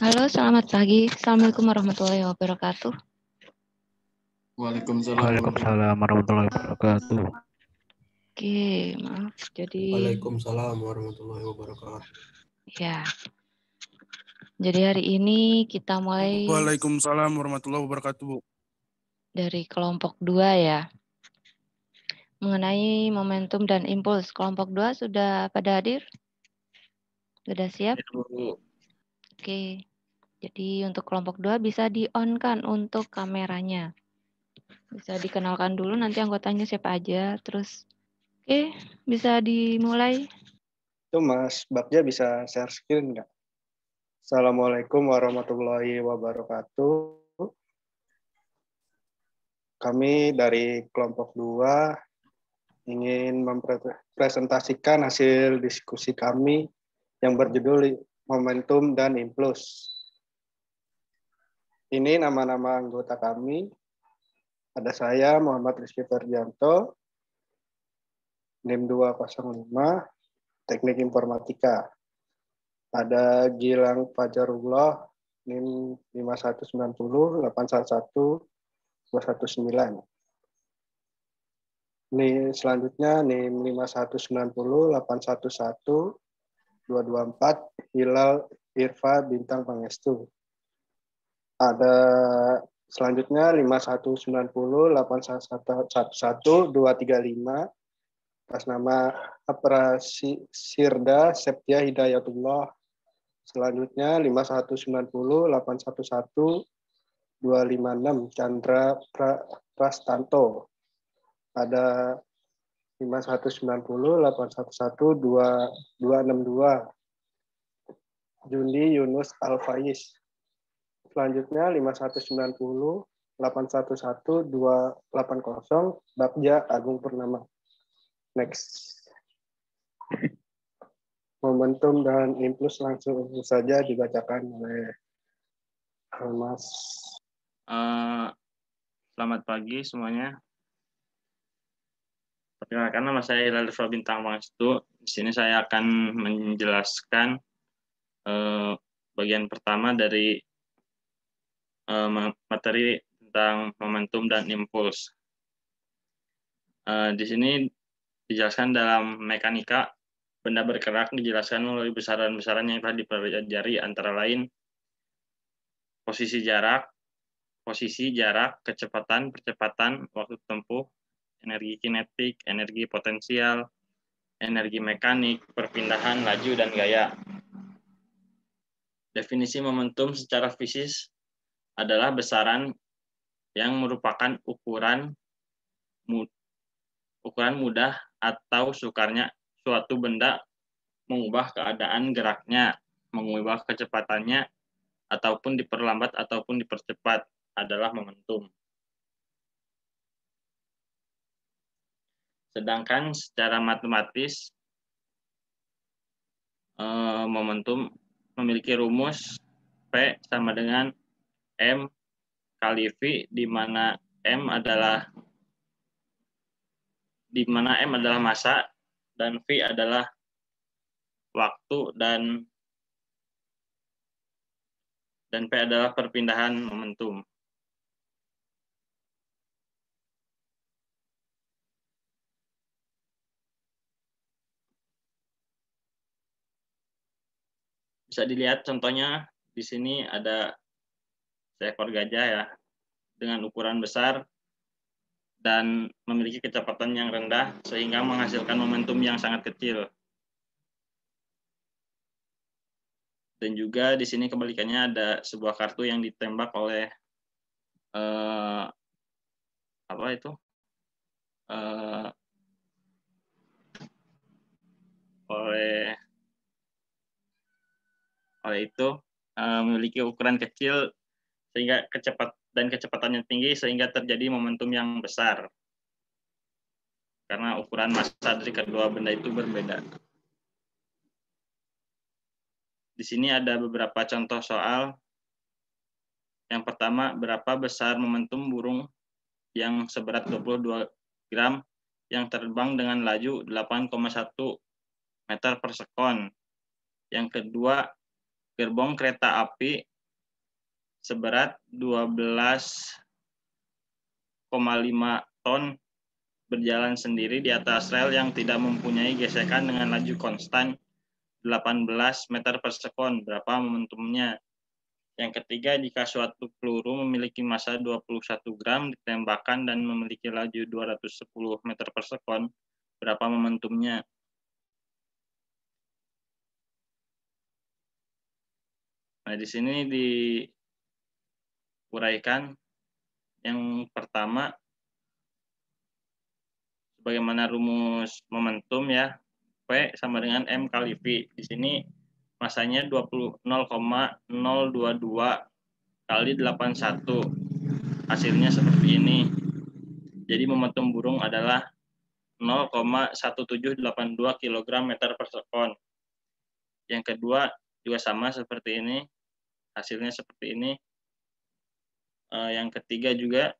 halo selamat pagi. Assalamualaikum warahmatullahi wabarakatuh. Waalaikumsalam. Waalaikumsalam warahmatullahi wabarakatuh. Oke, maaf. Jadi Waalaikumsalam warahmatullahi wabarakatuh. Ya. Jadi hari ini kita mulai Waalaikumsalam warahmatullahi wabarakatuh. Dari kelompok dua ya. Mengenai momentum dan impuls. Kelompok dua sudah pada hadir? Sudah siap? Ya, Oke, jadi untuk kelompok dua bisa di-on-kan untuk kameranya. Bisa dikenalkan dulu nanti anggotanya siapa aja, terus oke, bisa dimulai. Itu Mas Bagja bisa share screen nggak? Assalamualaikum warahmatullahi wabarakatuh. Kami dari kelompok dua ingin mempresentasikan hasil diskusi kami yang berjudul momentum, dan impuls. Ini nama-nama anggota kami. Ada saya, Muhammad Rizky Ferdianto, NIM 205, Teknik Informatika. Ada Gilang Fajarullah, NIM 5190, 811, 219. Ini selanjutnya NIM 5190 811 224 Hilal Irfa Bintang Pangestu. Ada selanjutnya 5190 8111 235 atas nama Operasi Sirda Septia Hidayatullah. Selanjutnya 5190 811 256 Chandra Prastanto. Ada 5190 811 2262 Jundi Yunus delapan Selanjutnya 5190 811 280 Bagja Agung Purnama. Next. Momentum dan impuls langsung saja dibacakan oleh Mas. Uh, eh, selamat pagi semuanya. Perkenalkan nama saya Ilalif Bintang Mangestu. Di sini saya akan menjelaskan eh, bagian pertama dari eh, materi tentang momentum dan impuls. Eh, di sini dijelaskan dalam mekanika benda bergerak dijelaskan melalui besaran-besaran yang telah dipelajari antara lain posisi jarak, posisi jarak, kecepatan, percepatan, waktu tempuh, energi kinetik, energi potensial, energi mekanik, perpindahan laju dan gaya. Definisi momentum secara fisis adalah besaran yang merupakan ukuran ukuran mudah atau sukarnya suatu benda mengubah keadaan geraknya, mengubah kecepatannya ataupun diperlambat ataupun dipercepat adalah momentum. Sedangkan secara matematis eh, momentum memiliki rumus P sama dengan M kali V di mana M adalah di mana M adalah massa dan V adalah waktu dan dan P adalah perpindahan momentum. Bisa dilihat contohnya di sini ada seekor gajah ya dengan ukuran besar dan memiliki kecepatan yang rendah sehingga menghasilkan momentum yang sangat kecil. Dan juga di sini kebalikannya ada sebuah kartu yang ditembak oleh uh, apa itu? Uh, oleh oleh itu, eh, memiliki ukuran kecil sehingga kecepat dan kecepatannya tinggi sehingga terjadi momentum yang besar. Karena ukuran massa dari kedua benda itu berbeda. Di sini ada beberapa contoh soal. Yang pertama, berapa besar momentum burung yang seberat 22 gram yang terbang dengan laju 8,1 meter per sekon. Yang kedua, gerbong kereta api seberat 12,5 ton berjalan sendiri di atas rel yang tidak mempunyai gesekan dengan laju konstan 18 meter per sekon. Berapa momentumnya? Yang ketiga, jika suatu peluru memiliki massa 21 gram ditembakkan dan memiliki laju 210 meter per sekon, berapa momentumnya? Nah, di sini diuraikan yang pertama bagaimana rumus momentum ya, P sama dengan M kali V. Di sini masanya dua 0,022 kali 81. Hasilnya seperti ini. Jadi momentum burung adalah 0,1782 kg meter per sekon. Yang kedua juga sama seperti ini, hasilnya seperti ini. Eh, yang ketiga juga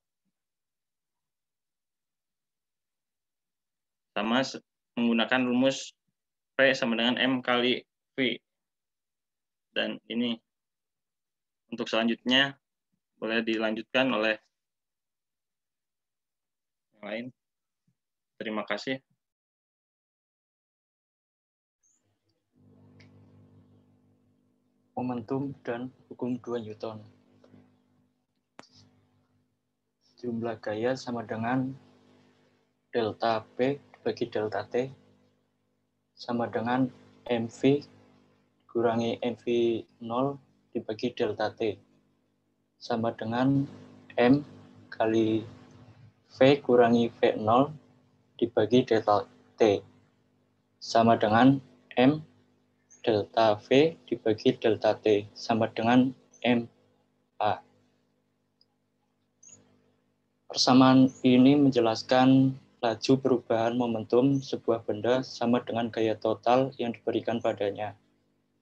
sama menggunakan rumus P sama dengan M kali V. Dan ini untuk selanjutnya boleh dilanjutkan oleh yang lain. Terima kasih. momentum, dan hukum 2 Newton. Jumlah gaya sama dengan delta P bagi delta T sama dengan MV kurangi MV0 dibagi delta T sama dengan M kali V kurangi V0 dibagi delta T sama dengan M delta V dibagi delta T sama dengan MA. Persamaan ini menjelaskan laju perubahan momentum sebuah benda sama dengan gaya total yang diberikan padanya.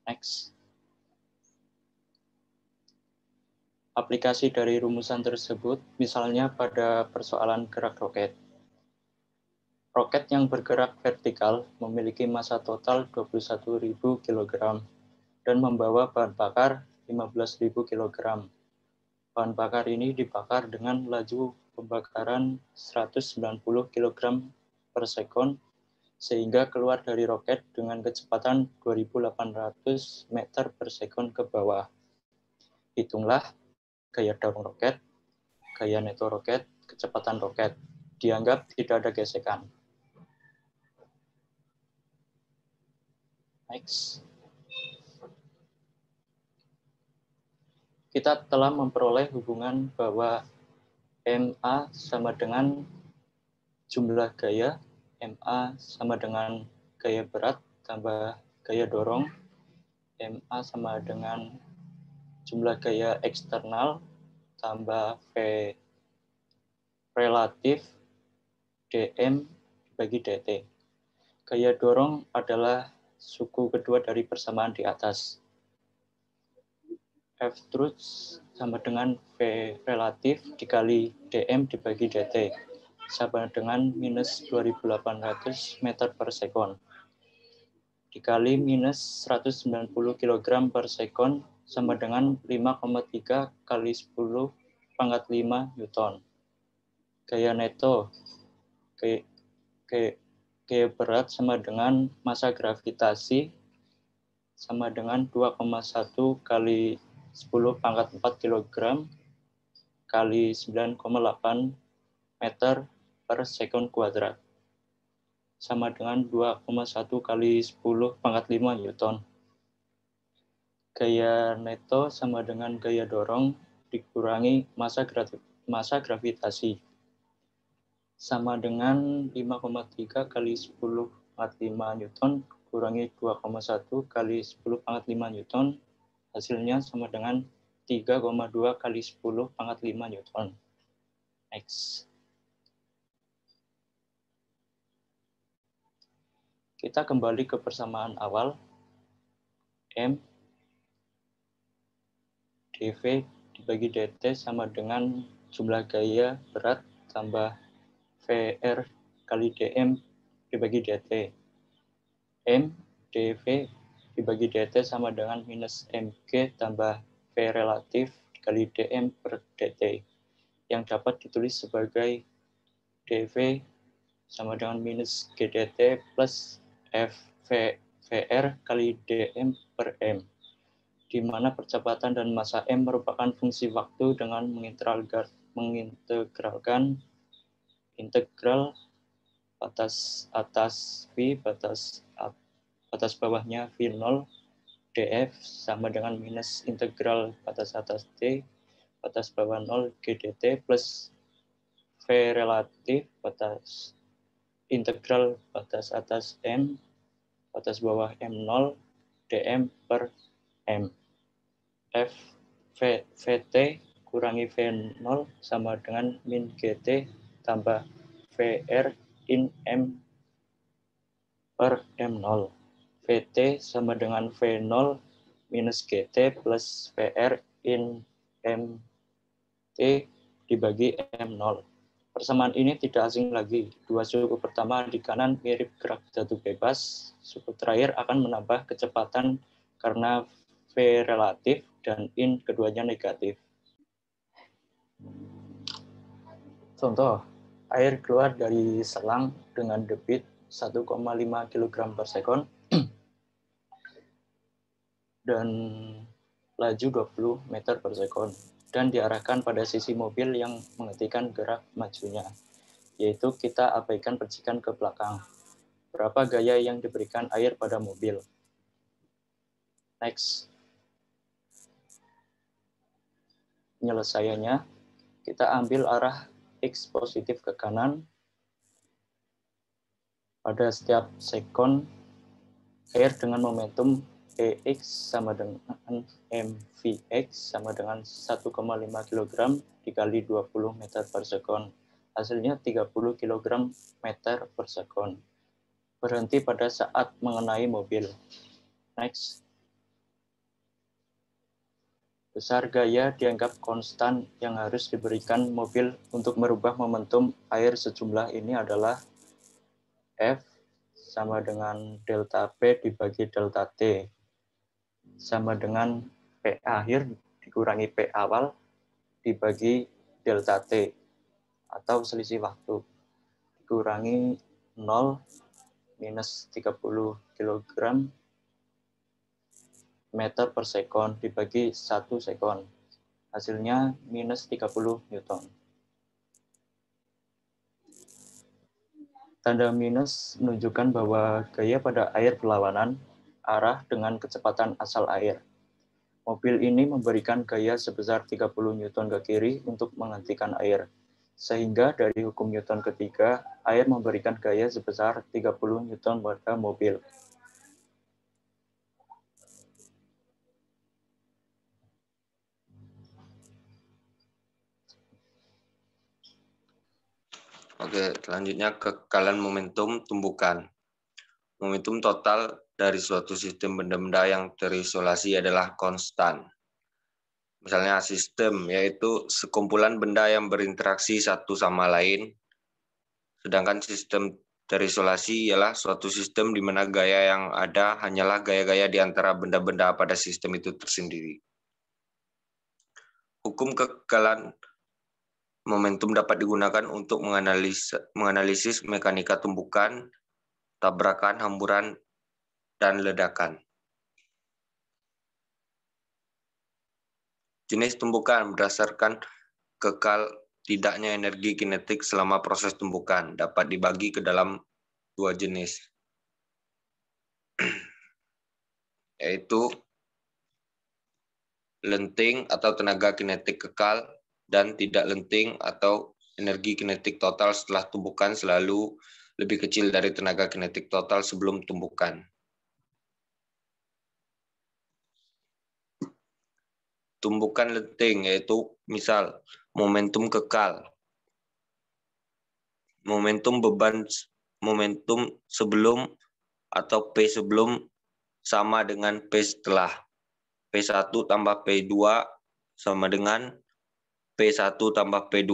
Next. Aplikasi dari rumusan tersebut misalnya pada persoalan gerak roket. Roket yang bergerak vertikal memiliki massa total 21.000 kg dan membawa bahan bakar 15.000 kg. Bahan bakar ini dibakar dengan laju pembakaran 190 kg per sekon sehingga keluar dari roket dengan kecepatan 2.800 meter per sekon ke bawah. Hitunglah gaya dorong roket, gaya neto roket, kecepatan roket. Dianggap tidak ada gesekan. Next. Kita telah memperoleh hubungan bahwa MA sama dengan jumlah gaya, MA sama dengan gaya berat tambah gaya dorong, MA sama dengan jumlah gaya eksternal tambah V relatif DM bagi DT. Gaya dorong adalah suku kedua dari persamaan di atas. F truth sama dengan V relatif dikali DM dibagi DT sama dengan minus 2800 meter per sekon dikali minus 190 kg per sekon sama dengan 5,3 kali 10 pangkat 5 Newton. Gaya neto, gaya, gaya, G berat sama dengan masa gravitasi sama dengan 2,1 kali 10 pangkat 4 kg kali 9,8 meter per sekon kuadrat sama dengan 2,1 kali 10 pangkat 5 Newton. Gaya neto sama dengan gaya dorong dikurangi masa, masa gravitasi sama dengan 5,3 kali 10 pangkat 5 Newton kurangi 2,1 kali 10 pangkat 5 Newton hasilnya sama dengan 3,2 kali 10 pangkat 5 Newton. Next. Kita kembali ke persamaan awal. M dV dibagi dt sama dengan jumlah gaya berat tambah VR kali DM dibagi DT. M DV dibagi DT sama dengan minus MG tambah V relatif kali DM per DT yang dapat ditulis sebagai DV sama dengan minus GDT plus v VR kali DM per M, di mana percepatan dan massa M merupakan fungsi waktu dengan mengintegralkan integral batas atas V batas batas bawahnya V0 df sama dengan minus integral batas atas t batas bawah 0 gdt plus v relatif batas integral batas atas m batas bawah m0 dm per m f v, vt kurangi v0 sama dengan min gt tambah VR in M per M0. VT sama dengan V0 minus GT plus VR in MT dibagi M0. Persamaan ini tidak asing lagi. Dua suku pertama di kanan mirip gerak jatuh bebas, suku terakhir akan menambah kecepatan karena V relatif dan in keduanya negatif. Contoh, air keluar dari selang dengan debit 1,5 kg per sekon dan laju 20 meter per sekon dan diarahkan pada sisi mobil yang menghentikan gerak majunya, yaitu kita abaikan percikan ke belakang. Berapa gaya yang diberikan air pada mobil? Next. Penyelesaiannya, kita ambil arah X positif ke kanan pada setiap sekon air dengan momentum PX sama dengan MVX sama dengan 1,5 kg dikali 20 meter per sekon. Hasilnya 30 kg meter per sekon. Berhenti pada saat mengenai mobil. Next besar gaya dianggap konstan yang harus diberikan mobil untuk merubah momentum air sejumlah ini adalah F sama dengan delta P dibagi delta T sama dengan P akhir dikurangi P awal dibagi delta T atau selisih waktu dikurangi 0 minus 30 kg meter per sekon dibagi satu sekon. Hasilnya minus 30 Newton. Tanda minus menunjukkan bahwa gaya pada air berlawanan arah dengan kecepatan asal air. Mobil ini memberikan gaya sebesar 30 Newton ke kiri untuk menghentikan air. Sehingga dari hukum Newton ketiga, air memberikan gaya sebesar 30 Newton pada mobil. Oke, selanjutnya kekalan momentum tumbukan. Momentum total dari suatu sistem benda-benda yang terisolasi adalah konstan. Misalnya sistem, yaitu sekumpulan benda yang berinteraksi satu sama lain, sedangkan sistem terisolasi ialah suatu sistem di mana gaya yang ada hanyalah gaya-gaya di antara benda-benda pada sistem itu tersendiri. Hukum kekalan momentum dapat digunakan untuk menganalisis, menganalisis mekanika tumbukan, tabrakan, hamburan, dan ledakan. Jenis tumbukan berdasarkan kekal tidaknya energi kinetik selama proses tumbukan dapat dibagi ke dalam dua jenis, yaitu lenting atau tenaga kinetik kekal dan tidak lenting atau energi kinetik total setelah tumbukan selalu lebih kecil dari tenaga kinetik total sebelum tumbukan. Tumbukan lenting yaitu misal momentum kekal. Momentum beban momentum sebelum atau P sebelum sama dengan P setelah. P1 tambah P2 sama dengan P1 tambah P2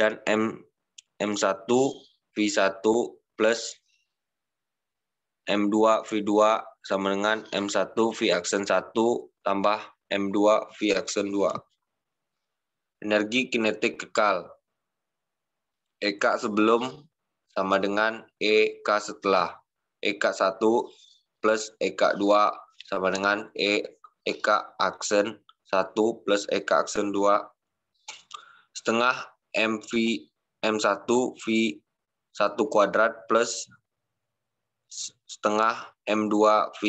dan M M1 V1 plus M2 V2 sama dengan M1 V aksen 1 tambah M2 V aksen 2. Energi kinetik kekal. EK sebelum sama dengan EK setelah. EK1 plus EK2 sama dengan EK e aksen 1 plus EK aksen 2 setengah MV M1 V 1 kuadrat plus setengah M2 V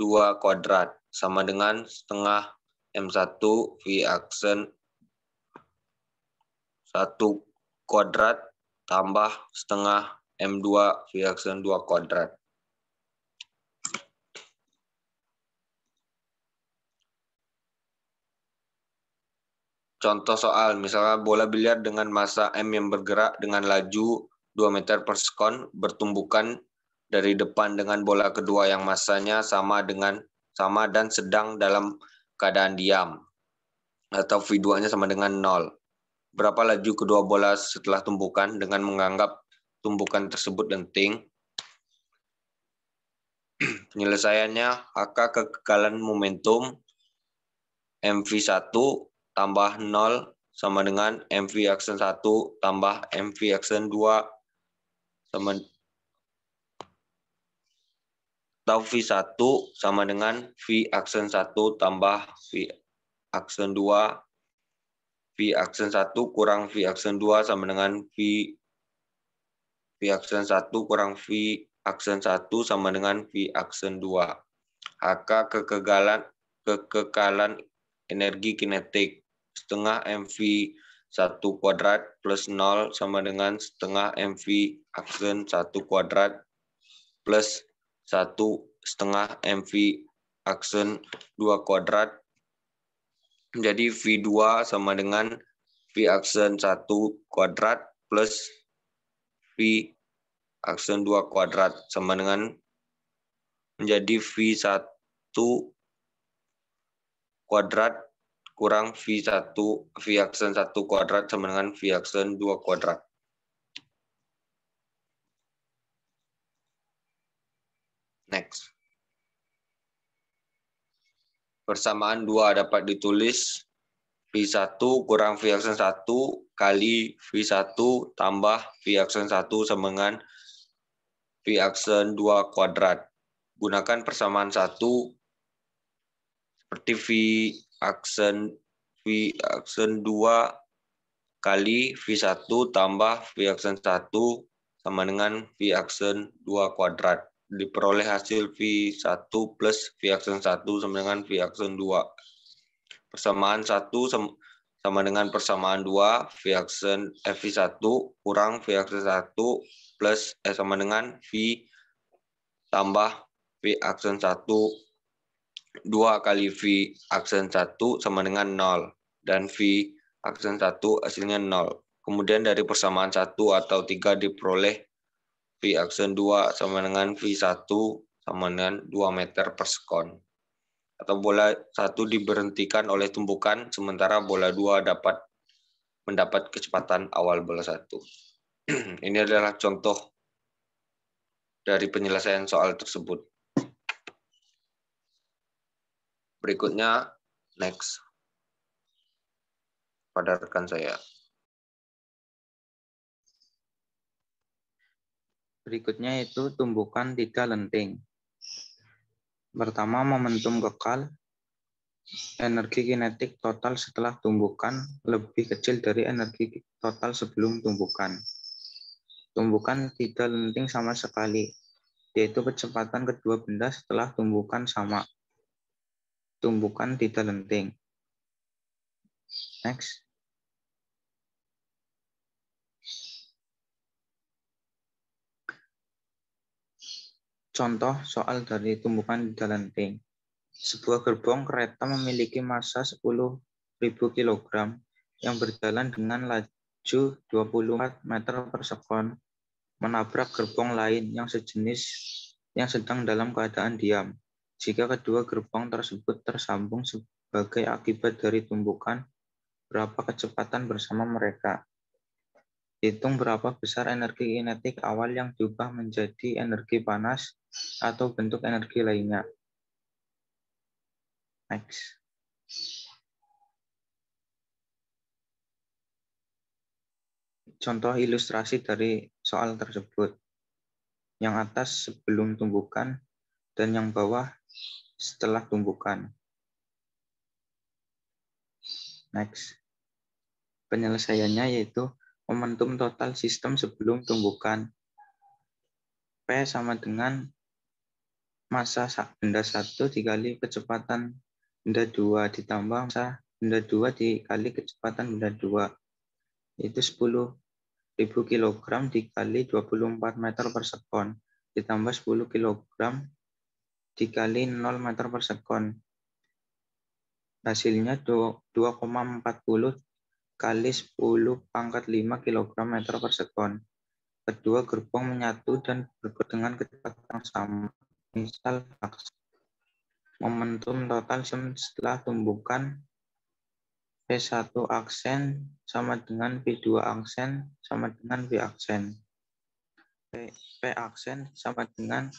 2 kuadrat sama dengan setengah M1 V aksen 1 kuadrat tambah setengah M2 V aksen 2 kuadrat. Contoh soal, misalnya bola biliar dengan masa M yang bergerak dengan laju 2 meter per sekon bertumbukan dari depan dengan bola kedua yang masanya sama dengan sama dan sedang dalam keadaan diam atau V2-nya sama dengan nol. Berapa laju kedua bola setelah tumbukan dengan menganggap tumbukan tersebut denting? Penyelesaiannya, maka kekekalan momentum MV1 tambah 0 sama dengan MV action 1 tambah MV action 2 sama atau V1 sama dengan V action 1 tambah V action 2 V action 1 kurang V action 2 sama dengan V V action 1 kurang V action 1 sama dengan V action 2 HK kekekalan kekekalan energi kinetik setengah MV satu kuadrat plus 0 sama dengan setengah MV aksen satu kuadrat plus satu setengah MV aksen dua kuadrat. Jadi V2 sama dengan V aksen satu kuadrat plus V aksen dua kuadrat sama dengan menjadi V1 kuadrat kurang V1 V aksen 1 kuadrat sama dengan V aksen 2 kuadrat. Next. Persamaan 2 dapat ditulis V1 kurang V aksen 1 kali V1 tambah V aksen 1 sama dengan V aksen 2 kuadrat. Gunakan persamaan 1 seperti V aksen V aksen 2 kali V1 tambah V aksen 1 sama dengan V aksen 2 kuadrat. Diperoleh hasil V1 plus V aksen 1 sama dengan V aksen 2. Persamaan 1 sama dengan persamaan 2 V aksen eh, V1 kurang V aksen 1 plus eh, sama dengan V tambah V aksen 1 2 kali V aksen 1 sama dengan 0. Dan V aksen 1 hasilnya 0. Kemudian dari persamaan 1 atau 3 diperoleh V aksen 2 sama dengan V1 sama dengan 2 meter per sekon. Atau bola 1 diberhentikan oleh tumpukan, sementara bola 2 dapat mendapat kecepatan awal bola 1. Ini adalah contoh dari penyelesaian soal tersebut. Berikutnya next pada rekan saya. Berikutnya itu tumbukan tiga lenting. Pertama, momentum kekal. Energi kinetik total setelah tumbukan lebih kecil dari energi total sebelum tumbukan. Tumbukan tiga lenting sama sekali, yaitu kecepatan kedua benda setelah tumbukan sama tumbukan tidak lenting. Next. Contoh soal dari tumbukan tidak lenting. Sebuah gerbong kereta memiliki massa 10.000 kg yang berjalan dengan laju 24 meter per sekon menabrak gerbong lain yang sejenis yang sedang dalam keadaan diam. Jika kedua gerbong tersebut tersambung sebagai akibat dari tumbukan, berapa kecepatan bersama mereka? Hitung berapa besar energi kinetik awal yang diubah menjadi energi panas atau bentuk energi lainnya. Next. Contoh ilustrasi dari soal tersebut. Yang atas sebelum tumbukan dan yang bawah setelah tumbukan. Next. Penyelesaiannya yaitu momentum total sistem sebelum tumbukan. P sama dengan masa benda 1 dikali kecepatan benda 2 ditambah masa benda 2 dikali kecepatan benda 2. Itu 10.000 kg dikali 24 meter per sekon ditambah 10 kg dikali 0 meter per sekon. Hasilnya 2,40 kali 10 pangkat 5 kg meter sekon. Kedua gerbong menyatu dan bergerak dengan kecepatan yang sama. Misal Momentum total setelah tumbukan P1 aksen sama dengan P2 aksen sama dengan V aksen. P, P aksen sama dengan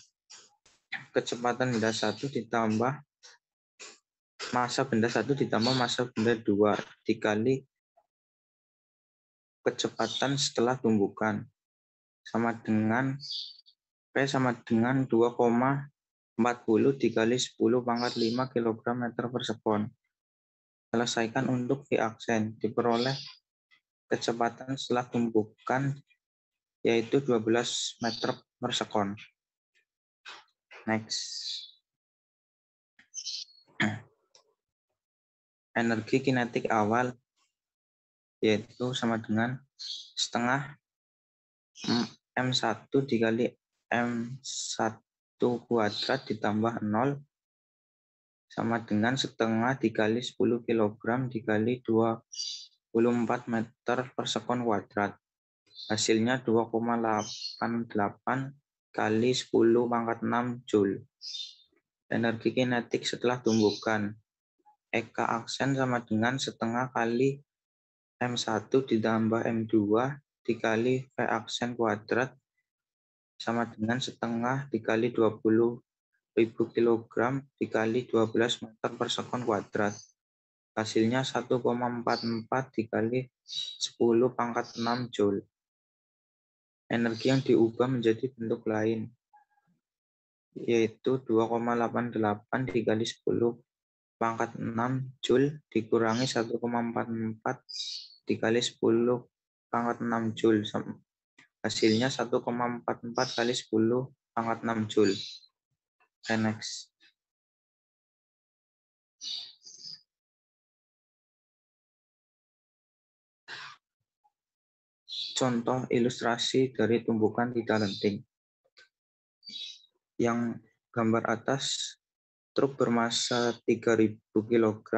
kecepatan benda satu ditambah masa benda satu ditambah masa benda dua dikali kecepatan setelah tumbukan sama dengan P sama dengan 2,40 dikali 10 pangkat 5 kg meter per sekon. Selesaikan untuk V aksen. Diperoleh kecepatan setelah tumbukan yaitu 12 meter per sekon. Next. Energi kinetik awal yaitu sama dengan setengah M1 dikali M1 kuadrat ditambah 0 sama dengan setengah dikali 10 kg dikali 24 meter per sekon kuadrat. Hasilnya 2,88 kali 10 pangkat 6 Joule. Energi kinetik setelah tumbukan. EK aksen sama dengan setengah kali M1 ditambah M2 dikali V aksen kuadrat sama dengan setengah dikali 20 ribu kilogram dikali 12 meter per sekon kuadrat. Hasilnya 1,44 dikali 10 pangkat 6 Joule energi yang diubah menjadi bentuk lain, yaitu 2,88 dikali 10 pangkat 6 Joule dikurangi 1,44 dikali 10 pangkat 6 Joule. Hasilnya 1,44 kali 10 pangkat 6 Joule. Okay, next. contoh ilustrasi dari tumbukan di talenting. Yang gambar atas, truk bermassa 3000 kg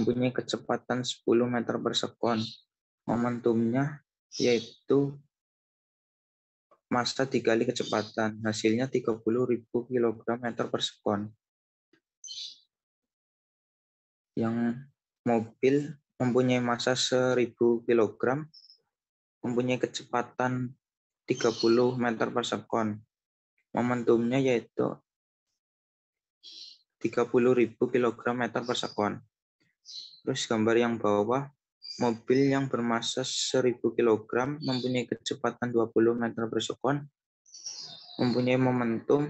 mempunyai kecepatan 10 meter per sekon. Momentumnya yaitu massa dikali kecepatan. Hasilnya 30.000 kg meter per sekon. Yang mobil mempunyai massa 1000 kg mempunyai kecepatan 30 meter per sekon. Momentumnya yaitu 30.000 kg meter per sekon. Terus gambar yang bawah, mobil yang bermassa 1.000 kg mempunyai kecepatan 20 meter per sekon, mempunyai momentum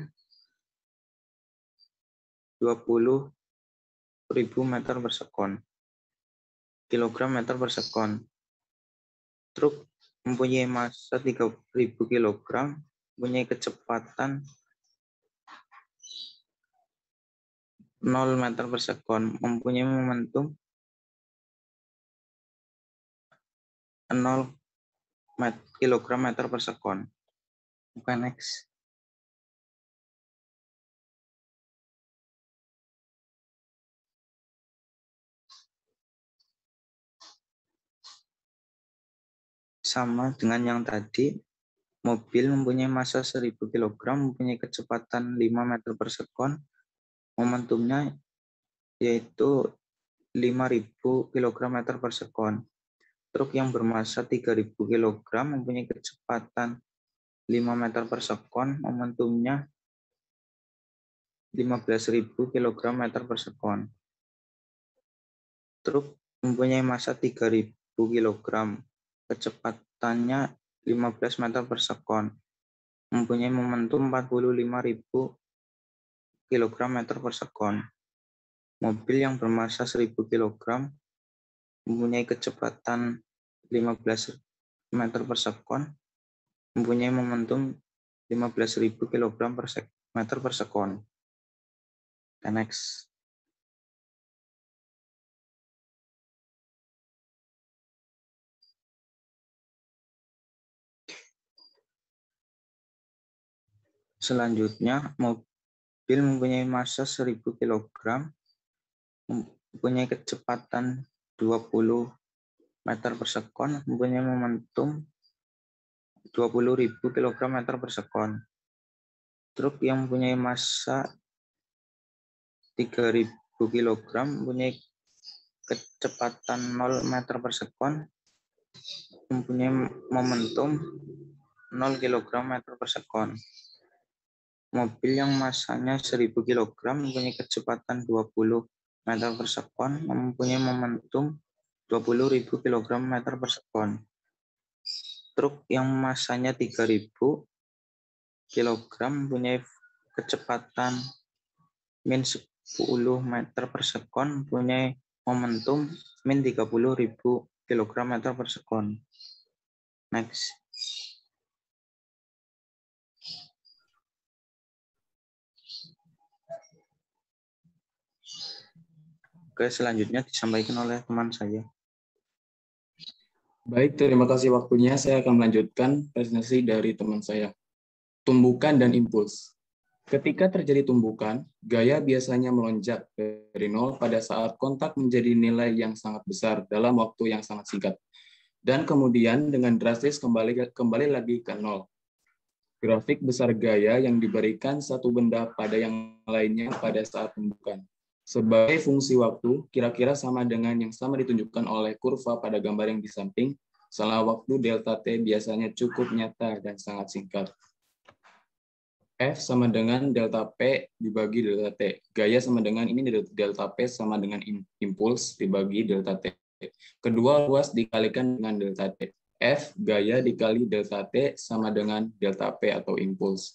20.000 meter per sekon, kilogram meter per sekon. Truk mempunyai massa 3000 kg, mempunyai kecepatan 0 meter per sekon, mempunyai momentum 0 kg meter per sekon. Bukan next. sama dengan yang tadi, mobil mempunyai massa 1000 kg, mempunyai kecepatan 5 meter per sekon, momentumnya yaitu 5000 meter per sekon. Truk yang bermassa 3000 kg mempunyai kecepatan 5 meter per sekon, momentumnya 15.000 kg per sekon. Truk mempunyai massa 3000 kg, kecepatannya 15 meter per sekon, mempunyai momentum 45.000 kg meter per sekon. Mobil yang bermassa 1.000 kg mempunyai kecepatan 15 meter per sekon, mempunyai momentum 15.000 kg per meter per sekon. Dan next. Selanjutnya, mobil mempunyai massa 1000 kg, mempunyai kecepatan 20 meter per sekon, mempunyai momentum 20.000 kg meter per sekon. Truk yang mempunyai massa 3000 kg, mempunyai kecepatan 0 meter per sekon, mempunyai momentum 0 kg meter per sekon. Mobil yang masanya 1000 kg mempunyai kecepatan 20 meter per sekon, mempunyai momentum 20.000 kg meter per sekon. Truk yang masanya 3000 kg mempunyai kecepatan min 10 meter per sekon, mempunyai momentum min 30.000 kg meter per sekon. Next. Oke, selanjutnya disampaikan oleh teman saya. Baik, terima kasih waktunya. Saya akan melanjutkan presentasi dari teman saya. Tumbukan dan impuls. Ketika terjadi tumbukan, gaya biasanya melonjak dari nol pada saat kontak menjadi nilai yang sangat besar dalam waktu yang sangat singkat. Dan kemudian dengan drastis kembali kembali lagi ke nol. Grafik besar gaya yang diberikan satu benda pada yang lainnya pada saat tumbukan sebagai fungsi waktu kira-kira sama dengan yang sama ditunjukkan oleh kurva pada gambar yang di samping, salah waktu delta T biasanya cukup nyata dan sangat singkat. F sama dengan delta P dibagi delta T. Gaya sama dengan ini delta P sama dengan impuls dibagi delta T. Kedua luas dikalikan dengan delta T. F gaya dikali delta T sama dengan delta P atau impuls.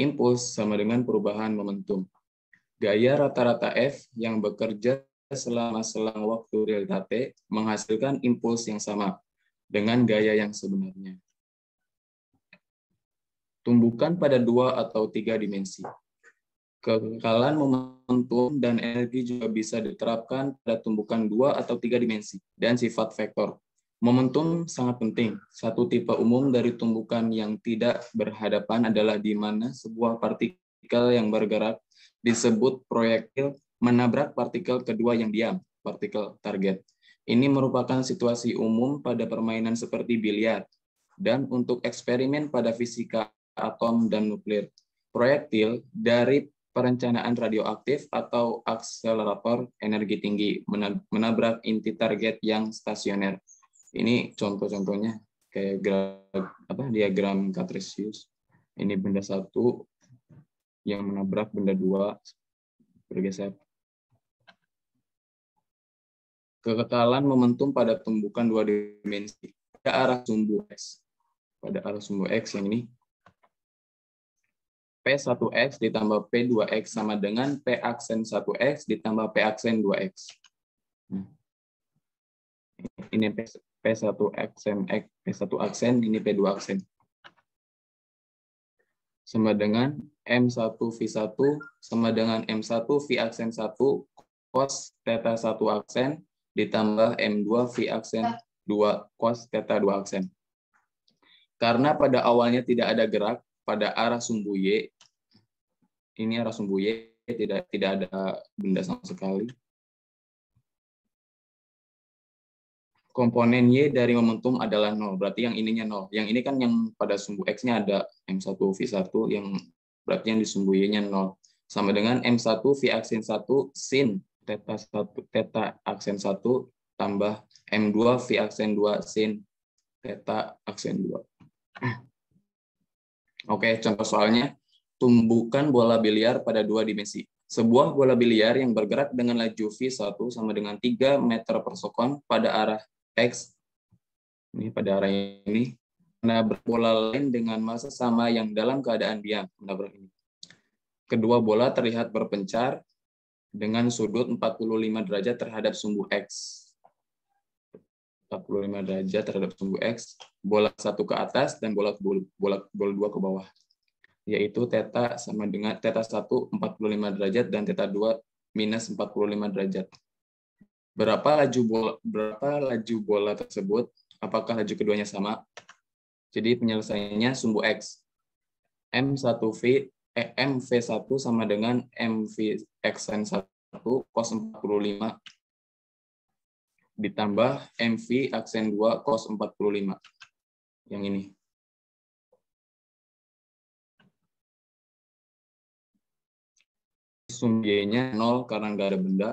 Impuls sama dengan perubahan momentum. Gaya rata-rata F yang bekerja selama selang waktu delta T menghasilkan impuls yang sama dengan gaya yang sebenarnya. Tumbukan pada dua atau tiga dimensi. Kekekalan momentum dan energi juga bisa diterapkan pada tumbukan dua atau tiga dimensi dan sifat vektor. Momentum sangat penting. Satu tipe umum dari tumbukan yang tidak berhadapan adalah di mana sebuah partikel yang bergerak disebut proyektil menabrak partikel kedua yang diam, partikel target. Ini merupakan situasi umum pada permainan seperti biliar dan untuk eksperimen pada fisika atom dan nuklir. Proyektil dari perencanaan radioaktif atau akselerator energi tinggi menabrak inti target yang stasioner. Ini contoh-contohnya kayak apa diagram Catrisius. Ini benda satu yang menabrak benda dua bergeser. Kekekalan momentum pada tumbukan dua dimensi pada arah sumbu X. Pada arah sumbu X yang ini. P1X ditambah P2X sama dengan P aksen 1X ditambah P aksen 2X. Ini P1 aksen X, P1 aksen, ini P2 aksen sama dengan M1 V1 sama dengan M1 V aksen 1 cos theta 1 aksen ditambah M2 V aksen 2 cos theta 2 aksen. Karena pada awalnya tidak ada gerak pada arah sumbu Y, ini arah sumbu Y, tidak tidak ada benda sama sekali. komponen Y dari momentum adalah nol Berarti yang ininya nol Yang ini kan yang pada sumbu X-nya ada M1, V1, yang berarti yang di sumbu Y-nya nol Sama dengan M1, V aksen 1, sin theta, 1, theta aksen 1 tambah M2, V aksen 2, sin theta aksen 2. Oke, contoh soalnya. Tumbukan bola biliar pada dua dimensi. Sebuah bola biliar yang bergerak dengan laju V1 sama dengan 3 meter per sekon pada arah X ini pada arah ini menabrak bola lain dengan masa sama yang dalam keadaan diam menabrak ini. Kedua bola terlihat berpencar dengan sudut 45 derajat terhadap sumbu X. 45 derajat terhadap sumbu X, bola satu ke atas dan bola bola bola dua ke bawah. Yaitu teta sama dengan teta 1 45 derajat dan teta dua minus 45 derajat berapa laju bola berapa laju bola tersebut apakah laju keduanya sama jadi penyelesaiannya sumbu x m1v eh, m v 1 sama dengan m v x n 1 cos 45 ditambah mv aksen 2 cos 45 yang ini sumbu y-nya 0 karena nggak ada benda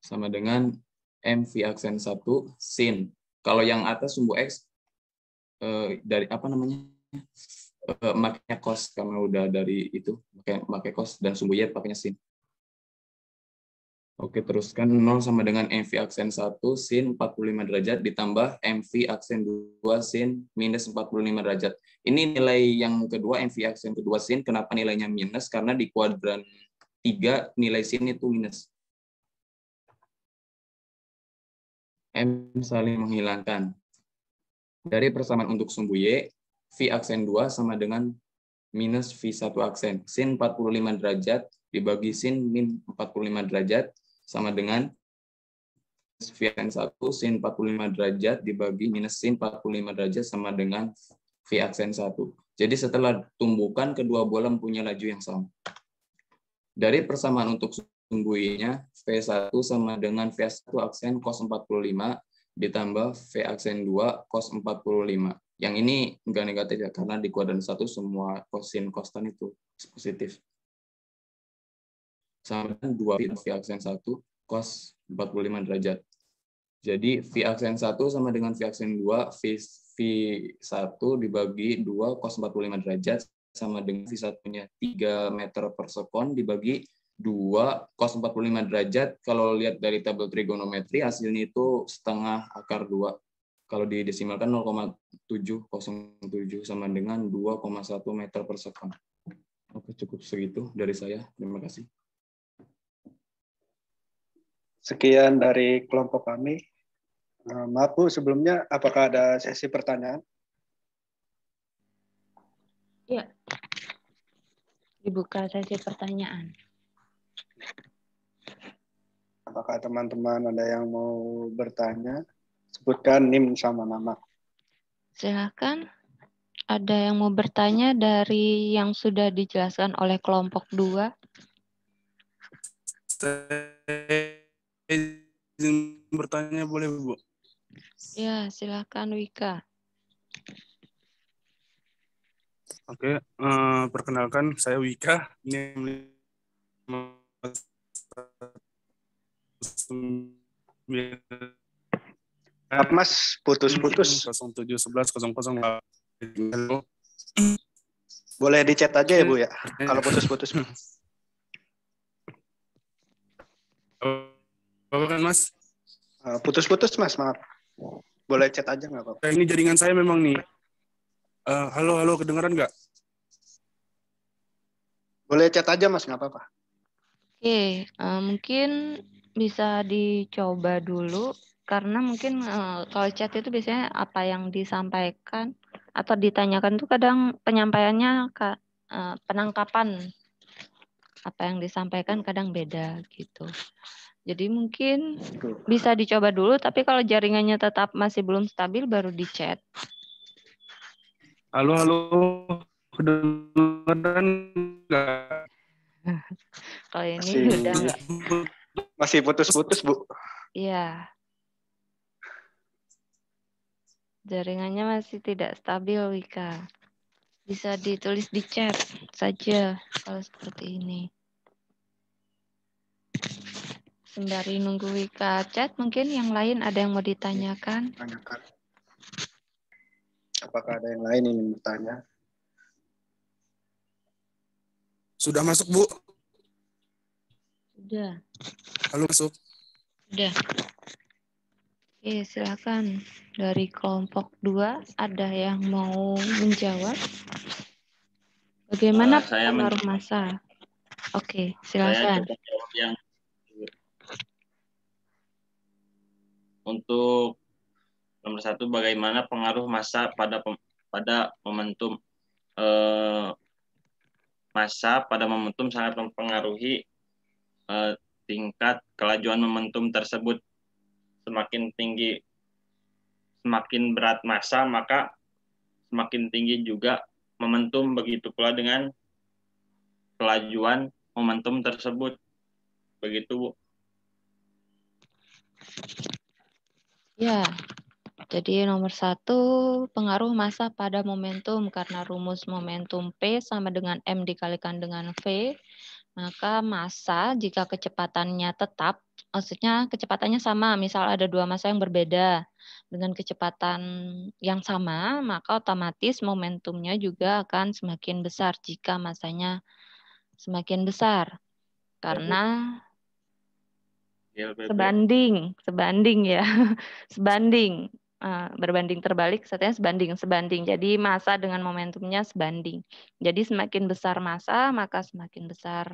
sama dengan MV aksen 1 sin. Kalau yang atas sumbu X eh, dari apa namanya? Eh, makanya cos karena udah dari itu pakai pakai cos dan sumbu Y pakainya sin. Oke, teruskan 0 sama dengan MV aksen 1 sin 45 derajat ditambah MV aksen 2 sin minus 45 derajat. Ini nilai yang kedua, MV aksen kedua sin. Kenapa nilainya minus? Karena di kuadran 3 nilai sin itu minus. M saling menghilangkan. Dari persamaan untuk sumbu Y, V aksen 2 sama dengan minus V1 aksen. Sin 45 derajat dibagi sin min 45 derajat sama dengan V aksen 1 sin 45 derajat dibagi minus sin 45 derajat sama dengan V aksen 1. Jadi setelah tumbukan, kedua bola mempunyai laju yang sama. Dari persamaan untuk sumbu tungguinya V1 sama dengan V1 aksen cos 45 ditambah V aksen 2 cos 45. Yang ini enggak negatif ya, karena di kuadran 1 semua kosin konstan itu positif. Sama dengan 2 V aksen 1 cos 45 derajat. Jadi V aksen 1 sama dengan V aksen 2, V, V1 dibagi 2 cos 45 derajat sama dengan V1-nya 3 meter per sekon dibagi 2 cos 45 derajat. Kalau lihat dari tabel trigonometri, hasilnya itu setengah akar 2. Kalau didesimalkan 0,707 sama dengan 2,1 meter per sekam. Oke, cukup segitu dari saya. Terima kasih. Sekian dari kelompok kami. Eh, maaf Bu, sebelumnya apakah ada sesi pertanyaan? Ya, dibuka sesi pertanyaan. Apakah teman-teman ada yang mau bertanya? Sebutkan NIM sama nama. Silakan, Ada yang mau bertanya dari yang sudah dijelaskan oleh kelompok dua? izin bertanya boleh Bu? Ya, silakan Wika. Oke, uh, perkenalkan saya Wika, ini Mas putus-putus. 071108. Boleh dicat aja ya Bu ya, kalau putus-putus. Apa kan Mas? Eh, putus-putus Mas, maaf. Boleh chat aja nggak apa Ini jaringan saya memang nih. Uh, halo, halo, kedengaran nggak? Boleh chat aja Mas, nggak apa-apa. Oke, uh, mungkin bisa dicoba dulu karena mungkin uh, eh, kalau chat itu biasanya apa yang disampaikan atau ditanyakan tuh kadang penyampaiannya ka, uh, penangkapan apa yang disampaikan kadang beda gitu. Jadi mungkin bisa dicoba dulu tapi kalau jaringannya tetap masih belum stabil baru di chat. Halo halo kedengeran enggak? Kalau ini masih, udah enggak. Masih putus-putus, Bu. Iya. Jaringannya masih tidak stabil, Wika. Bisa ditulis di chat saja kalau seperti ini. Sembari nunggu Wika chat, mungkin yang lain ada yang mau ditanyakan? Apakah ada yang lain yang ingin bertanya? Sudah masuk, Bu? Sudah. Halo, masuk. Sudah. Oke, silakan. Dari kelompok dua ada yang mau menjawab? Bagaimana uh, saya pengaruh masa? Oke, silakan. Saya yang untuk nomor satu bagaimana pengaruh masa pada pada momentum eh, masa pada momentum sangat mempengaruhi eh, tingkat kelajuan momentum tersebut. Semakin tinggi, semakin berat masa, maka semakin tinggi juga momentum. Begitu pula dengan kelajuan momentum tersebut. Begitu, Bu. Ya, jadi nomor satu, pengaruh massa pada momentum. Karena rumus momentum P sama dengan M dikalikan dengan V, maka massa jika kecepatannya tetap, maksudnya kecepatannya sama, misal ada dua massa yang berbeda dengan kecepatan yang sama, maka otomatis momentumnya juga akan semakin besar jika massanya semakin besar. Karena sebanding, sebanding ya, sebanding Eh, berbanding terbalik katanya sebanding sebanding jadi masa dengan momentumnya sebanding jadi semakin besar masa maka semakin besar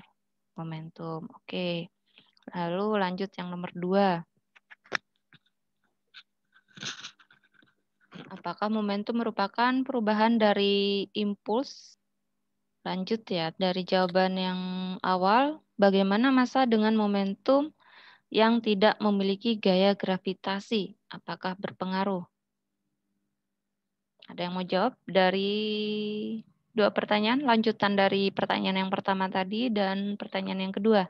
momentum oke lalu lanjut yang nomor dua apakah momentum merupakan perubahan dari impuls lanjut ya dari jawaban yang awal bagaimana masa dengan momentum yang tidak memiliki gaya gravitasi, apakah berpengaruh? Ada yang mau jawab dari dua pertanyaan, lanjutan dari pertanyaan yang pertama tadi dan pertanyaan yang kedua?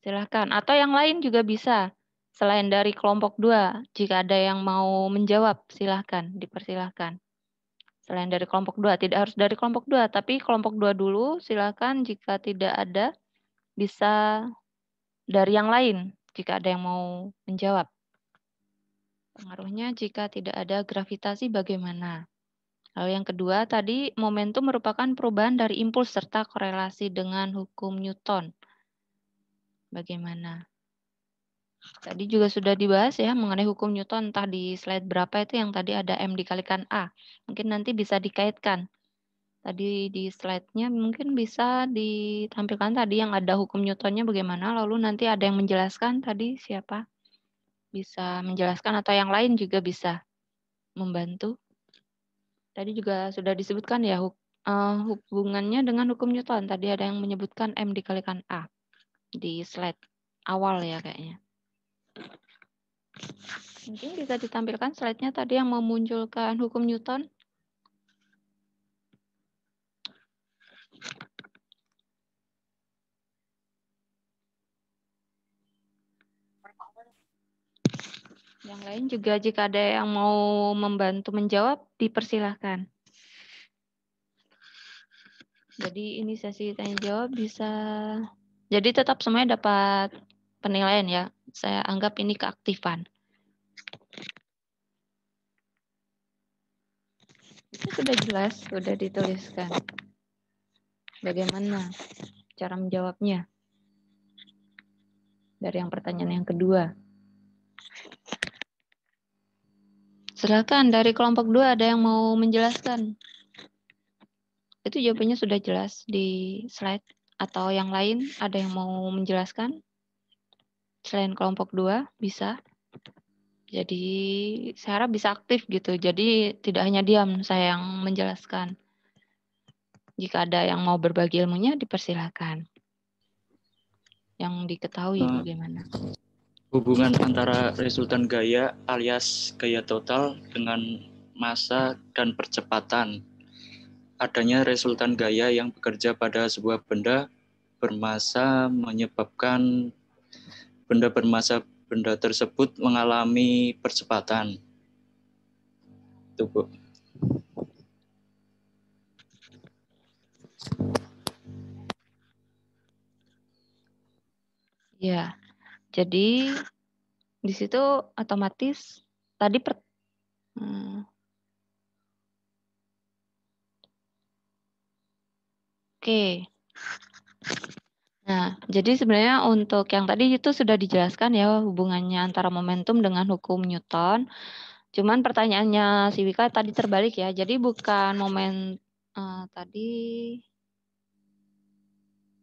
Silahkan, atau yang lain juga bisa. Selain dari kelompok dua, jika ada yang mau menjawab, silahkan, dipersilahkan selain dari kelompok dua tidak harus dari kelompok dua tapi kelompok dua dulu silahkan jika tidak ada bisa dari yang lain jika ada yang mau menjawab. Pengaruhnya jika tidak ada gravitasi bagaimana? Lalu yang kedua tadi momentum merupakan perubahan dari impuls serta korelasi dengan hukum Newton. Bagaimana? Tadi juga sudah dibahas ya mengenai hukum Newton entah di slide berapa itu yang tadi ada M dikalikan A. Mungkin nanti bisa dikaitkan tadi di slide-nya mungkin bisa ditampilkan tadi yang ada hukum Newtonnya bagaimana lalu nanti ada yang menjelaskan tadi siapa bisa menjelaskan atau yang lain juga bisa membantu tadi juga sudah disebutkan ya eh, hubungannya dengan hukum Newton tadi ada yang menyebutkan m dikalikan a di slide awal ya kayaknya mungkin bisa ditampilkan slide-nya tadi yang memunculkan hukum Newton Yang lain juga jika ada yang mau membantu menjawab, dipersilahkan. Jadi ini sesi tanya jawab bisa. Jadi tetap semuanya dapat penilaian ya. Saya anggap ini keaktifan. Itu sudah jelas, sudah dituliskan. Bagaimana cara menjawabnya? Dari yang pertanyaan yang kedua. Silakan dari kelompok dua ada yang mau menjelaskan. Itu jawabannya sudah jelas di slide atau yang lain ada yang mau menjelaskan selain kelompok dua bisa. Jadi saya harap bisa aktif gitu. Jadi tidak hanya diam saya yang menjelaskan. Jika ada yang mau berbagi ilmunya dipersilakan. Yang diketahui nah. bagaimana hubungan antara resultan gaya alias gaya total dengan masa dan percepatan. Adanya resultan gaya yang bekerja pada sebuah benda bermasa menyebabkan benda bermassa benda tersebut mengalami percepatan. Itu, Bu. Ya. Jadi di situ otomatis tadi per, hmm, Oke. Okay. Nah, jadi sebenarnya untuk yang tadi itu sudah dijelaskan ya hubungannya antara momentum dengan hukum Newton. Cuman pertanyaannya si Wika tadi terbalik ya. Jadi bukan momen uh, tadi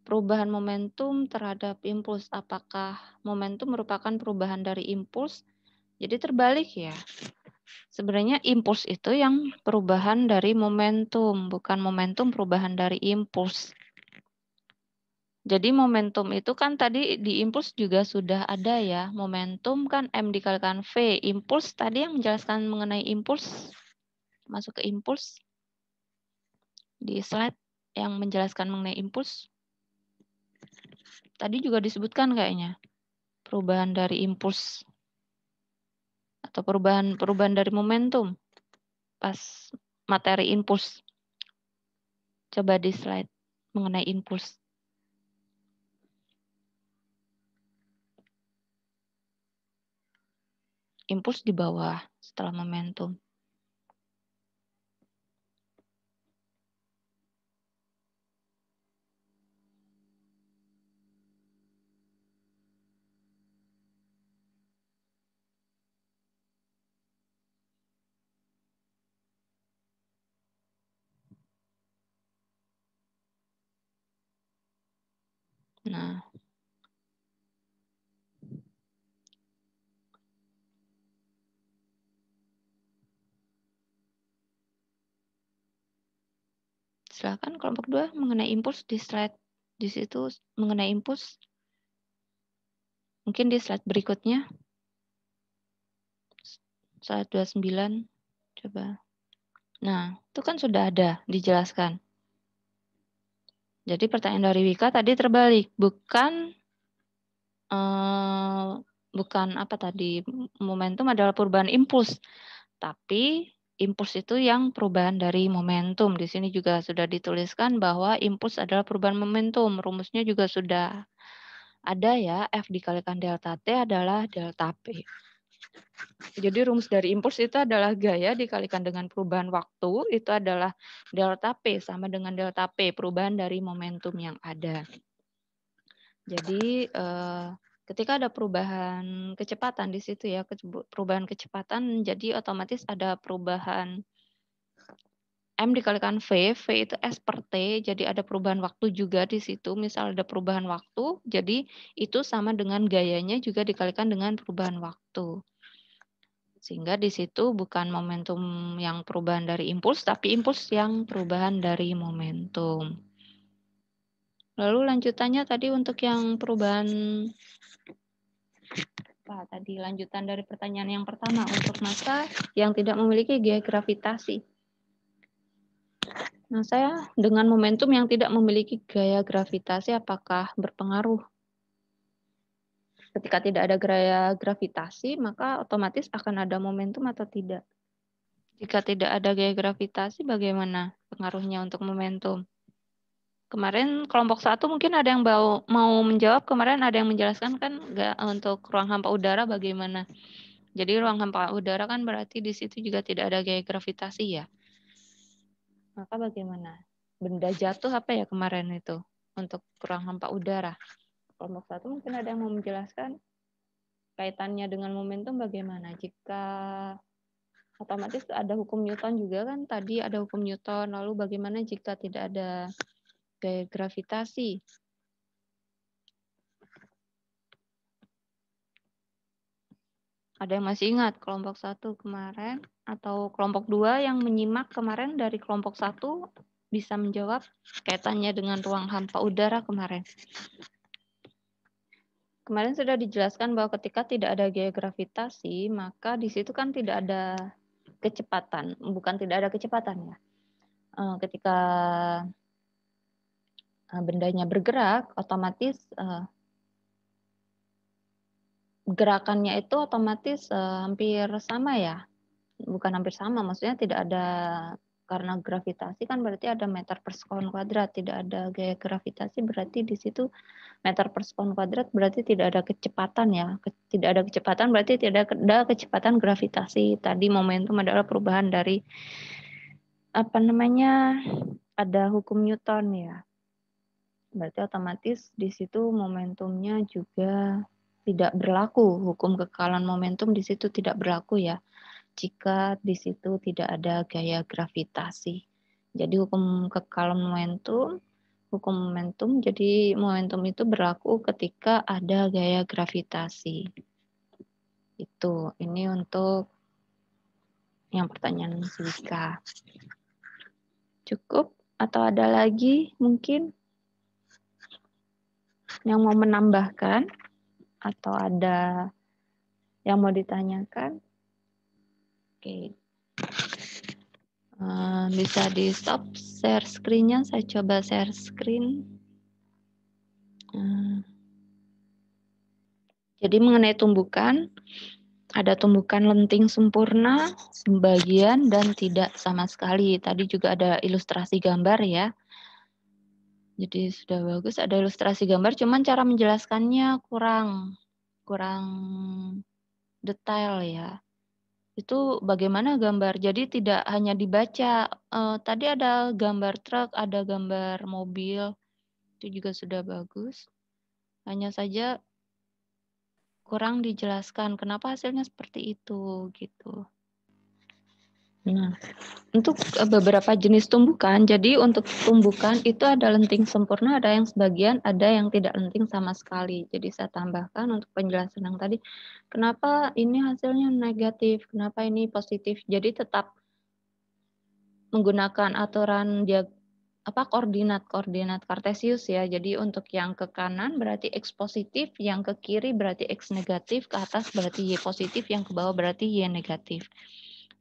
perubahan momentum terhadap impuls. Apakah momentum merupakan perubahan dari impuls? Jadi terbalik ya. Sebenarnya impuls itu yang perubahan dari momentum, bukan momentum perubahan dari impuls. Jadi momentum itu kan tadi di impuls juga sudah ada ya. Momentum kan M dikalikan V. Impuls tadi yang menjelaskan mengenai impuls. Masuk ke impuls. Di slide yang menjelaskan mengenai impuls. Tadi juga disebutkan kayaknya. Perubahan dari impuls atau perubahan perubahan dari momentum pas materi impuls. Coba di slide mengenai impuls. Impuls di bawah setelah momentum. Nah. Silakan kelompok 2 mengenai impuls di slide di situ mengenai impuls. Mungkin di slide berikutnya. Slide 29 coba. Nah, itu kan sudah ada dijelaskan. Jadi pertanyaan dari Wika tadi terbalik, bukan eh, bukan apa tadi momentum adalah perubahan impuls, tapi impuls itu yang perubahan dari momentum. Di sini juga sudah dituliskan bahwa impuls adalah perubahan momentum. Rumusnya juga sudah ada ya, F dikalikan delta T adalah delta P. Jadi rumus dari impuls itu adalah gaya dikalikan dengan perubahan waktu, itu adalah delta P sama dengan delta P, perubahan dari momentum yang ada. Jadi eh, ketika ada perubahan kecepatan di situ ya, perubahan kecepatan jadi otomatis ada perubahan M dikalikan V, V itu S per T, jadi ada perubahan waktu juga di situ. Misal ada perubahan waktu, jadi itu sama dengan gayanya juga dikalikan dengan perubahan waktu. Sehingga di situ bukan momentum yang perubahan dari impuls, tapi impuls yang perubahan dari momentum. Lalu lanjutannya tadi untuk yang perubahan apa tadi lanjutan dari pertanyaan yang pertama untuk massa yang tidak memiliki gaya gravitasi. Nah, saya dengan momentum yang tidak memiliki gaya gravitasi apakah berpengaruh Ketika tidak ada gaya gravitasi, maka otomatis akan ada momentum atau tidak. Jika tidak ada gaya gravitasi, bagaimana pengaruhnya untuk momentum? Kemarin kelompok satu mungkin ada yang mau, mau menjawab, kemarin ada yang menjelaskan kan nggak untuk ruang hampa udara bagaimana. Jadi ruang hampa udara kan berarti di situ juga tidak ada gaya gravitasi ya. Maka bagaimana? Benda jatuh apa ya kemarin itu untuk ruang hampa udara? kelompok satu mungkin ada yang mau menjelaskan kaitannya dengan momentum bagaimana jika otomatis ada hukum Newton juga kan tadi ada hukum Newton lalu bagaimana jika tidak ada gaya gravitasi ada yang masih ingat kelompok satu kemarin atau kelompok dua yang menyimak kemarin dari kelompok satu bisa menjawab kaitannya dengan ruang hampa udara kemarin Kemarin sudah dijelaskan bahwa ketika tidak ada gaya gravitasi, maka di situ kan tidak ada kecepatan, bukan tidak ada kecepatan ya. Eh, ketika eh, bendanya bergerak, otomatis eh, gerakannya itu otomatis hampir sama ya. Bukan hampir sama, maksudnya tidak ada karena gravitasi kan berarti ada meter per sekon kuadrat, tidak ada gaya gravitasi berarti di situ meter per sekon kuadrat berarti tidak ada kecepatan ya. Tidak ada kecepatan berarti tidak ada kecepatan gravitasi. Tadi momentum adalah perubahan dari apa namanya? ada hukum Newton ya. Berarti otomatis di situ momentumnya juga tidak berlaku. Hukum kekalan momentum di situ tidak berlaku ya jika di situ tidak ada gaya gravitasi. Jadi hukum kekal momentum, hukum momentum, jadi momentum itu berlaku ketika ada gaya gravitasi. Itu, ini untuk yang pertanyaan fisika. Cukup? Atau ada lagi mungkin yang mau menambahkan? Atau ada yang mau ditanyakan? Oke. Okay. Uh, eh, bisa di stop share screen-nya. Saya coba share screen. Uh, jadi mengenai tumbukan, ada tumbukan lenting sempurna, sebagian, dan tidak sama sekali. Tadi juga ada ilustrasi gambar ya. Jadi sudah bagus, ada ilustrasi gambar, cuman cara menjelaskannya kurang kurang detail ya. Itu bagaimana gambar? Jadi tidak hanya dibaca. uh, tadi ada gambar truk, ada gambar mobil. Itu juga sudah bagus. Hanya saja kurang dijelaskan kenapa hasilnya seperti itu gitu. Nah, untuk e, beberapa jenis tumbukan, jadi untuk tumbukan itu ada lenting sempurna, ada yang sebagian, ada yang tidak lenting sama sekali. Jadi saya tambahkan untuk penjelasan yang tadi, kenapa ini hasilnya negatif, kenapa ini positif. Jadi tetap menggunakan aturan dia apa koordinat koordinat kartesius ya. Jadi untuk yang ke kanan berarti x positif, yang ke kiri berarti x negatif, ke atas berarti y positif, yang ke bawah berarti y negatif.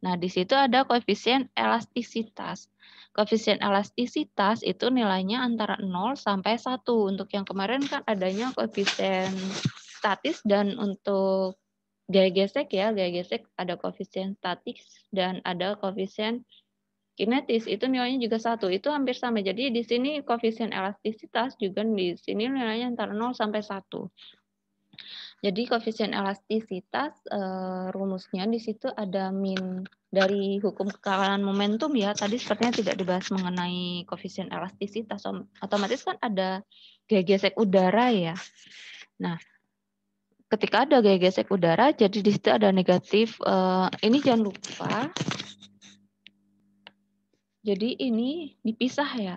Nah, di situ ada koefisien elastisitas. Koefisien elastisitas itu nilainya antara 0 sampai 1. Untuk yang kemarin kan adanya koefisien statis dan untuk gaya gesek ya, gaya gesek ada koefisien statis dan ada koefisien kinetis itu nilainya juga satu itu hampir sama jadi di sini koefisien elastisitas juga di sini nilainya antara 0 sampai 1 jadi koefisien elastisitas uh, rumusnya di situ ada min dari hukum kekalan momentum ya. Tadi sepertinya tidak dibahas mengenai koefisien elastisitas. Otomatis kan ada gaya gesek udara ya. Nah, ketika ada gaya gesek udara, jadi di situ ada negatif. Uh, ini jangan lupa. Jadi ini dipisah ya.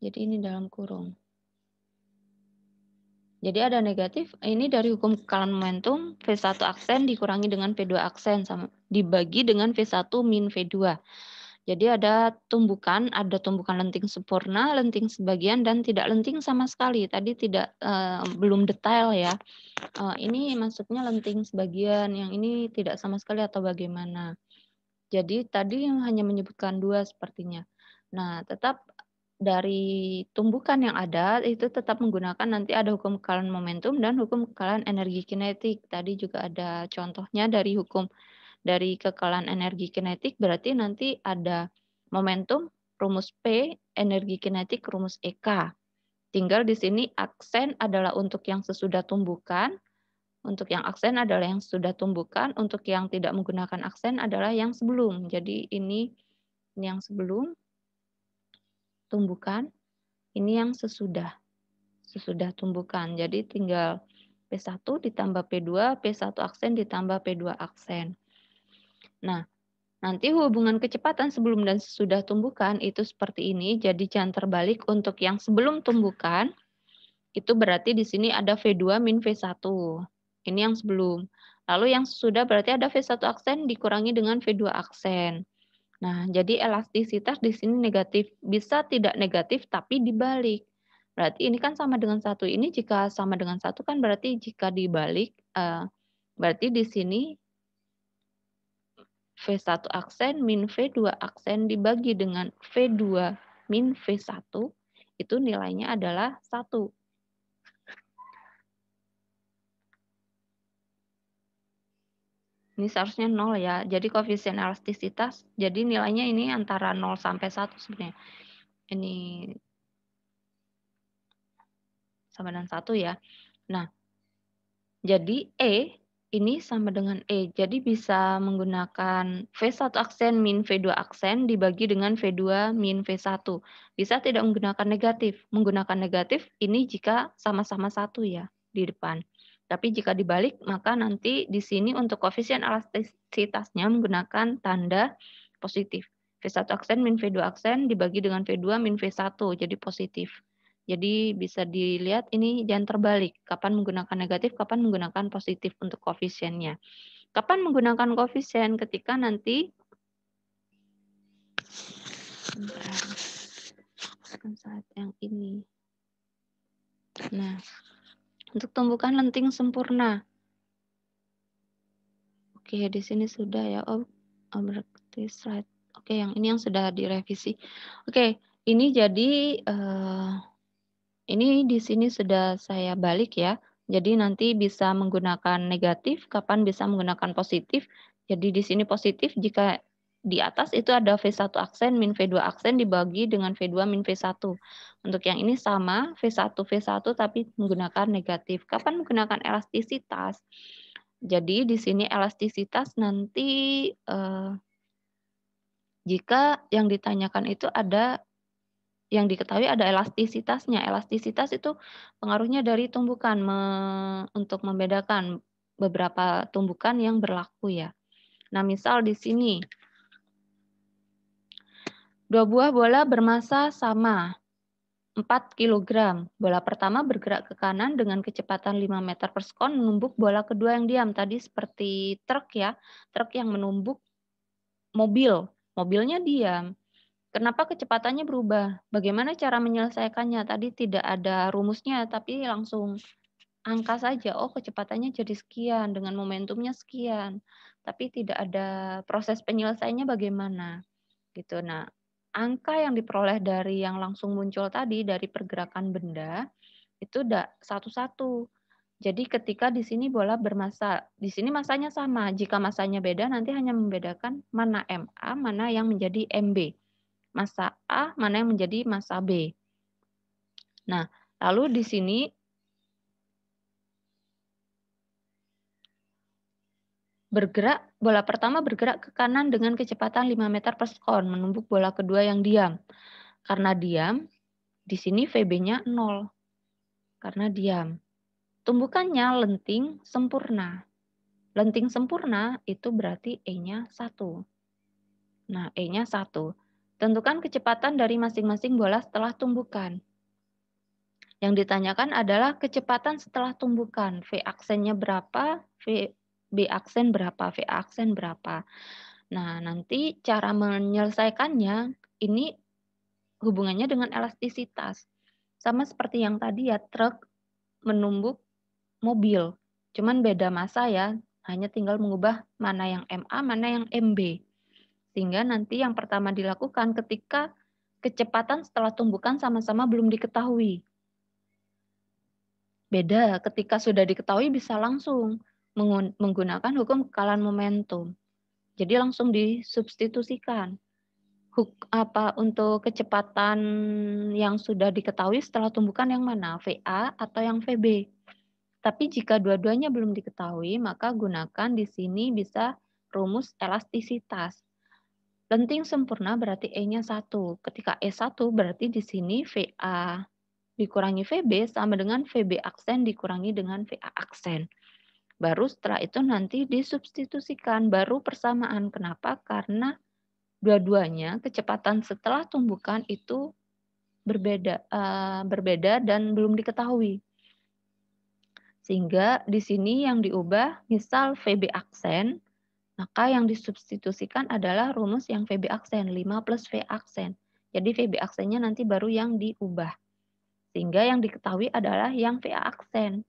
Jadi ini dalam kurung. Jadi ada negatif, ini dari hukum kekalan momentum, V1 aksen dikurangi dengan V2 aksen, sama, dibagi dengan V1 min V2. Jadi ada tumbukan, ada tumbukan lenting sempurna, lenting sebagian dan tidak lenting sama sekali. Tadi tidak uh, belum detail ya. Uh, ini maksudnya lenting sebagian, yang ini tidak sama sekali atau bagaimana. Jadi tadi yang hanya menyebutkan dua sepertinya. Nah, tetap dari tumbukan yang ada itu tetap menggunakan nanti ada hukum kekalan momentum dan hukum kekalan energi kinetik. Tadi juga ada contohnya dari hukum dari kekalan energi kinetik berarti nanti ada momentum rumus P, energi kinetik rumus EK. Tinggal di sini aksen adalah untuk yang sesudah tumbukan, untuk yang aksen adalah yang sudah tumbukan, untuk yang tidak menggunakan aksen adalah yang sebelum. Jadi ini, ini yang sebelum, tumbukan, ini yang sesudah. Sesudah tumbukan. Jadi tinggal P1 ditambah P2, P1 aksen ditambah P2 aksen. Nah, nanti hubungan kecepatan sebelum dan sesudah tumbukan itu seperti ini. Jadi jangan terbalik untuk yang sebelum tumbukan, itu berarti di sini ada V2 min V1. Ini yang sebelum. Lalu yang sesudah berarti ada V1 aksen dikurangi dengan V2 aksen. Nah, jadi elastisitas di sini negatif, bisa tidak negatif tapi dibalik. Berarti ini kan sama dengan satu ini, jika sama dengan satu kan berarti jika dibalik, eh, berarti di sini V1 aksen min V2 aksen dibagi dengan V2 min V1, itu nilainya adalah satu Ini seharusnya nol ya. Jadi koefisien elastisitas, jadi nilainya ini antara 0 sampai 1 sebenarnya. Ini sama dengan 1 ya. Nah, jadi E ini sama dengan E. Jadi bisa menggunakan V1 aksen min V2 aksen dibagi dengan V2 min V1. Bisa tidak menggunakan negatif. Menggunakan negatif ini jika sama-sama satu ya di depan. Tapi jika dibalik, maka nanti di sini untuk koefisien elastisitasnya menggunakan tanda positif. V1 aksen min V2 aksen dibagi dengan V2 min V1, jadi positif. Jadi bisa dilihat ini jangan terbalik, kapan menggunakan negatif, kapan menggunakan positif untuk koefisiennya. Kapan menggunakan koefisien? Ketika nanti saat yang ini. Nah, untuk tumbukan lenting sempurna. Oke, di sini sudah ya. Oh, berarti slide. Oke, yang ini yang sudah direvisi. Oke, ini jadi eh, ini di sini sudah saya balik ya. Jadi nanti bisa menggunakan negatif, kapan bisa menggunakan positif. Jadi di sini positif jika di atas itu ada V1 aksen min V2 aksen dibagi dengan V2 min V1. Untuk yang ini sama V1 V1 tapi menggunakan negatif. Kapan menggunakan elastisitas? Jadi di sini elastisitas nanti eh, jika yang ditanyakan itu ada yang diketahui ada elastisitasnya. Elastisitas itu pengaruhnya dari tumbukan me, untuk membedakan beberapa tumbukan yang berlaku ya. Nah, misal di sini Dua buah bola bermassa sama, 4 kg. Bola pertama bergerak ke kanan dengan kecepatan 5 meter per sekon menumbuk bola kedua yang diam. Tadi seperti truk ya, truk yang menumbuk mobil. Mobilnya diam. Kenapa kecepatannya berubah? Bagaimana cara menyelesaikannya? Tadi tidak ada rumusnya, tapi langsung angka saja. Oh, kecepatannya jadi sekian, dengan momentumnya sekian. Tapi tidak ada proses penyelesaiannya bagaimana. Gitu. Nah, angka yang diperoleh dari yang langsung muncul tadi dari pergerakan benda itu satu-satu. Jadi ketika di sini bola bermasa, di sini masanya sama. Jika masanya beda, nanti hanya membedakan mana MA, mana yang menjadi MB. Masa A, mana yang menjadi masa B. Nah, lalu di sini bergerak, bola pertama bergerak ke kanan dengan kecepatan 5 meter per sekon, menumbuk bola kedua yang diam. Karena diam, di sini VB-nya 0. Karena diam. Tumbukannya lenting sempurna. Lenting sempurna itu berarti E-nya 1. Nah, E-nya 1. Tentukan kecepatan dari masing-masing bola setelah tumbukan. Yang ditanyakan adalah kecepatan setelah tumbukan. V aksennya berapa, V B aksen berapa, V aksen berapa. Nah, nanti cara menyelesaikannya ini hubungannya dengan elastisitas. Sama seperti yang tadi ya, truk menumbuk mobil. Cuman beda masa ya, hanya tinggal mengubah mana yang MA, mana yang MB. Sehingga nanti yang pertama dilakukan ketika kecepatan setelah tumbukan sama-sama belum diketahui. Beda ketika sudah diketahui bisa langsung menggunakan hukum kekalan momentum. Jadi langsung disubstitusikan. Huk, apa untuk kecepatan yang sudah diketahui setelah tumbukan yang mana, VA atau yang VB. Tapi jika dua-duanya belum diketahui, maka gunakan di sini bisa rumus elastisitas. Lenting sempurna berarti E-nya 1. Ketika E1 berarti di sini VA dikurangi VB sama dengan VB aksen dikurangi dengan VA aksen. Baru setelah itu nanti disubstitusikan, baru persamaan. Kenapa? Karena dua-duanya kecepatan setelah tumbukan itu berbeda uh, berbeda dan belum diketahui. Sehingga di sini yang diubah misal VB aksen, maka yang disubstitusikan adalah rumus yang VB aksen 5 plus V aksen. Jadi VB aksennya nanti baru yang diubah. Sehingga yang diketahui adalah yang VA aksen.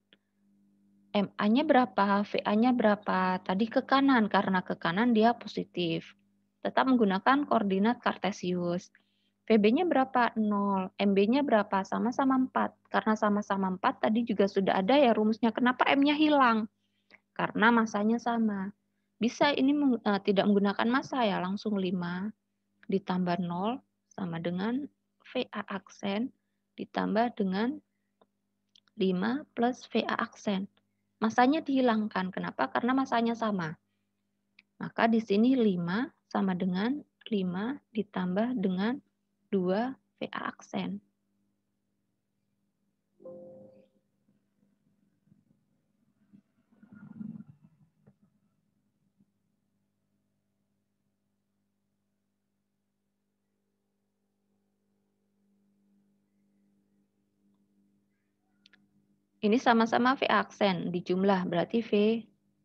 MA-nya berapa, VA-nya berapa. Tadi ke kanan, karena ke kanan dia positif. Tetap menggunakan koordinat kartesius. VB-nya berapa? 0. MB-nya berapa? Sama-sama 4. Karena sama-sama 4 tadi juga sudah ada ya rumusnya. Kenapa M-nya hilang? Karena masanya sama. Bisa ini uh, tidak menggunakan masa ya, langsung 5 ditambah 0 sama dengan VA aksen ditambah dengan 5 plus VA aksen. Masanya dihilangkan. Kenapa? Karena masanya sama. Maka di sini 5 sama dengan 5 ditambah dengan 2 VA aksen. Ini sama-sama V aksen dijumlah berarti V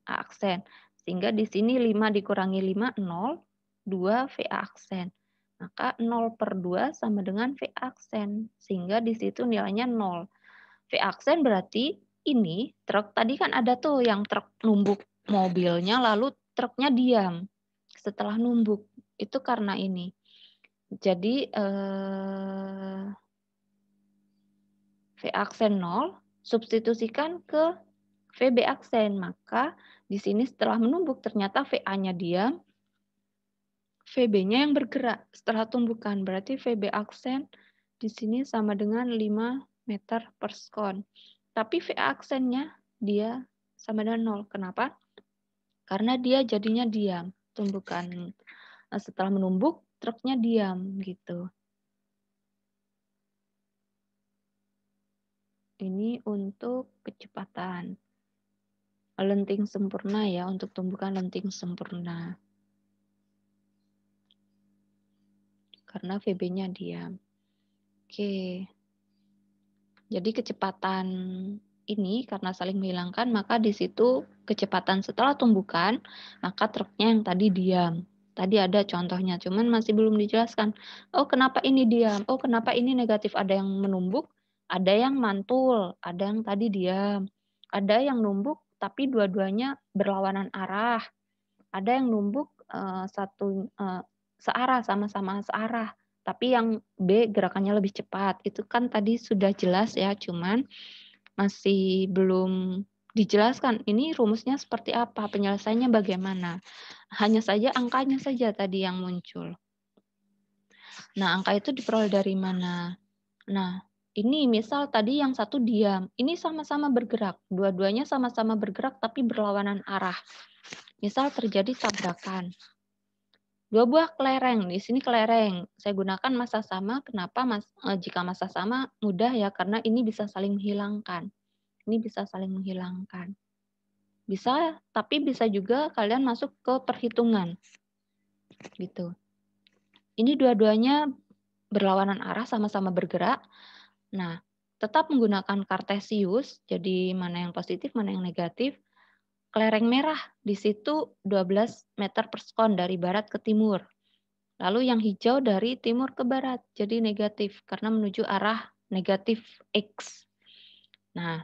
aksen. Sehingga di sini 5 dikurangi 5, 0, 2 V aksen. Maka 0 per 2 sama dengan V aksen. Sehingga di situ nilainya 0. V aksen berarti ini truk tadi kan ada tuh yang truk numbuk mobilnya lalu truknya diam setelah numbuk. Itu karena ini. Jadi eh, V aksen 0 substitusikan ke VB aksen. Maka di sini setelah menumbuk ternyata VA-nya diam, VB-nya yang bergerak setelah tumbukan. Berarti VB aksen di sini sama dengan 5 meter per skon. Tapi VA aksennya dia sama dengan 0. Kenapa? Karena dia jadinya diam, tumbukan. Nah, setelah menumbuk, truknya diam gitu. Ini untuk kecepatan. Lenting sempurna ya, untuk tumbukan lenting sempurna. Karena VB-nya diam. Oke. Jadi kecepatan ini karena saling menghilangkan, maka di situ kecepatan setelah tumbukan, maka truknya yang tadi diam. Tadi ada contohnya, cuman masih belum dijelaskan. Oh, kenapa ini diam? Oh, kenapa ini negatif? Ada yang menumbuk, ada yang mantul, ada yang tadi diam. Ada yang numbuk tapi dua-duanya berlawanan arah. Ada yang numbuk uh, satu uh, searah sama-sama searah, tapi yang B gerakannya lebih cepat. Itu kan tadi sudah jelas ya, cuman masih belum dijelaskan ini rumusnya seperti apa, penyelesaiannya bagaimana. Hanya saja angkanya saja tadi yang muncul. Nah, angka itu diperoleh dari mana? Nah, ini misal tadi yang satu diam, ini sama-sama bergerak, dua-duanya sama-sama bergerak tapi berlawanan arah. Misal terjadi tabrakan. Dua buah kelereng, di sini kelereng. Saya gunakan masa sama, kenapa mas, eh, jika masa sama mudah ya, karena ini bisa saling menghilangkan. Ini bisa saling menghilangkan. Bisa, tapi bisa juga kalian masuk ke perhitungan. Gitu. Ini dua-duanya berlawanan arah, sama-sama bergerak, Nah, tetap menggunakan kartesius, jadi mana yang positif, mana yang negatif. Kelereng merah di situ 12 meter per sekon dari barat ke timur. Lalu yang hijau dari timur ke barat, jadi negatif karena menuju arah negatif X. Nah,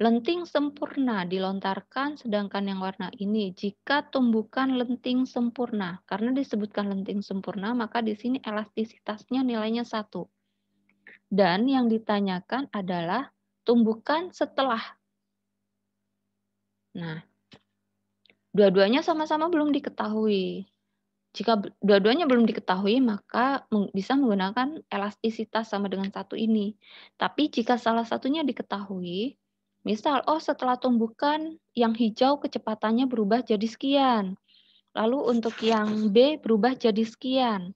lenting sempurna dilontarkan sedangkan yang warna ini jika tumbukan lenting sempurna. Karena disebutkan lenting sempurna, maka di sini elastisitasnya nilainya satu dan yang ditanyakan adalah tumbukan setelah. Nah, dua-duanya sama-sama belum diketahui. Jika dua-duanya belum diketahui, maka bisa menggunakan elastisitas sama dengan satu ini. Tapi jika salah satunya diketahui, misal, oh setelah tumbukan yang hijau kecepatannya berubah jadi sekian. Lalu untuk yang B berubah jadi sekian.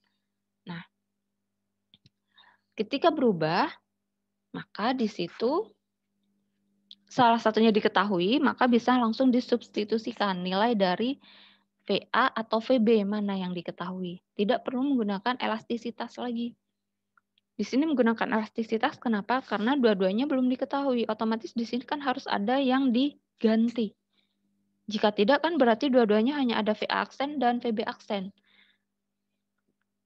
Ketika berubah, maka di situ salah satunya diketahui, maka bisa langsung disubstitusikan nilai dari VA atau VB mana yang diketahui. Tidak perlu menggunakan elastisitas lagi. Di sini menggunakan elastisitas kenapa? Karena dua-duanya belum diketahui. Otomatis di sini kan harus ada yang diganti. Jika tidak kan berarti dua-duanya hanya ada VA aksen dan VB aksen.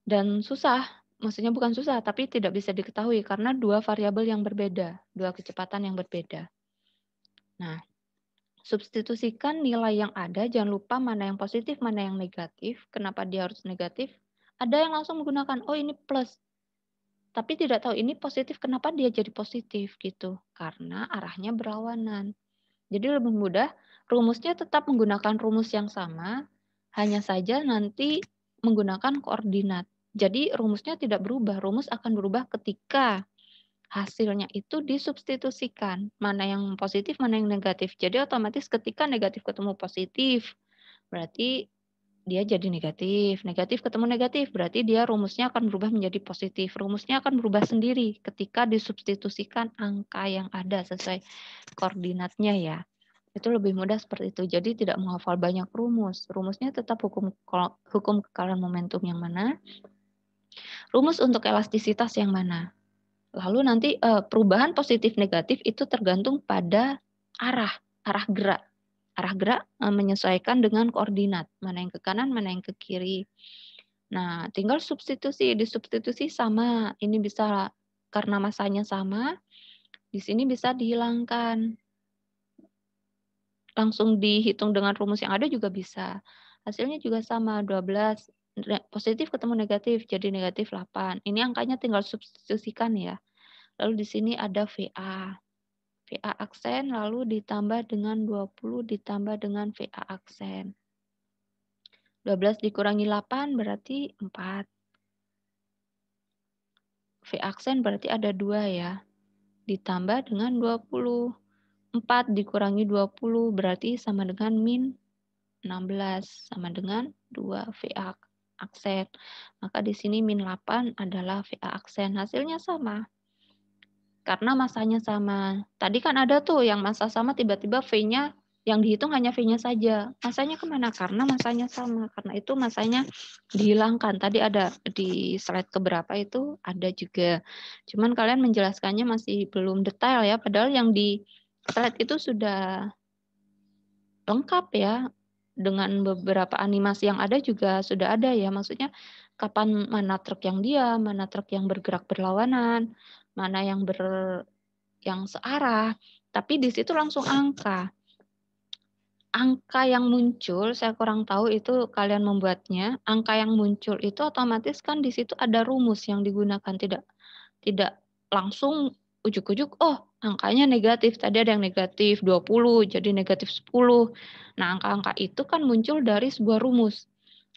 Dan susah maksudnya bukan susah, tapi tidak bisa diketahui karena dua variabel yang berbeda, dua kecepatan yang berbeda. Nah, substitusikan nilai yang ada, jangan lupa mana yang positif, mana yang negatif. Kenapa dia harus negatif? Ada yang langsung menggunakan, oh ini plus. Tapi tidak tahu ini positif, kenapa dia jadi positif gitu. Karena arahnya berlawanan. Jadi lebih mudah, rumusnya tetap menggunakan rumus yang sama, hanya saja nanti menggunakan koordinat jadi rumusnya tidak berubah. Rumus akan berubah ketika hasilnya itu disubstitusikan. Mana yang positif, mana yang negatif. Jadi otomatis ketika negatif ketemu positif, berarti dia jadi negatif. Negatif ketemu negatif, berarti dia rumusnya akan berubah menjadi positif. Rumusnya akan berubah sendiri ketika disubstitusikan angka yang ada sesuai koordinatnya ya. Itu lebih mudah seperti itu. Jadi tidak menghafal banyak rumus. Rumusnya tetap hukum hukum kekalan momentum yang mana, Rumus untuk elastisitas yang mana? Lalu nanti eh, perubahan positif negatif itu tergantung pada arah, arah gerak. Arah gerak eh, menyesuaikan dengan koordinat, mana yang ke kanan, mana yang ke kiri. Nah, tinggal substitusi, disubstitusi sama. Ini bisa karena masanya sama, di sini bisa dihilangkan. Langsung dihitung dengan rumus yang ada juga bisa. Hasilnya juga sama, 12 positif ketemu negatif, jadi negatif 8. Ini angkanya tinggal substitusikan ya. Lalu di sini ada VA. VA aksen lalu ditambah dengan 20 ditambah dengan VA aksen. 12 dikurangi 8 berarti 4. V aksen berarti ada 2 ya. Ditambah dengan 20. 4 dikurangi 20 berarti sama dengan min 16. Sama dengan 2 V aksen. Maka di sini min 8 adalah VA aksen. Hasilnya sama. Karena masanya sama. Tadi kan ada tuh yang masa sama tiba-tiba V-nya yang dihitung hanya V-nya saja. Masanya kemana? Karena masanya sama. Karena itu masanya dihilangkan. Tadi ada di slide keberapa itu ada juga. Cuman kalian menjelaskannya masih belum detail ya. Padahal yang di slide itu sudah lengkap ya dengan beberapa animasi yang ada juga sudah ada ya maksudnya kapan mana truk yang dia mana truk yang bergerak berlawanan mana yang ber yang searah tapi di situ langsung angka angka yang muncul saya kurang tahu itu kalian membuatnya angka yang muncul itu otomatis kan di situ ada rumus yang digunakan tidak tidak langsung ujuk-ujuk oh angkanya negatif tadi ada yang negatif 20 jadi negatif 10 nah angka-angka itu kan muncul dari sebuah rumus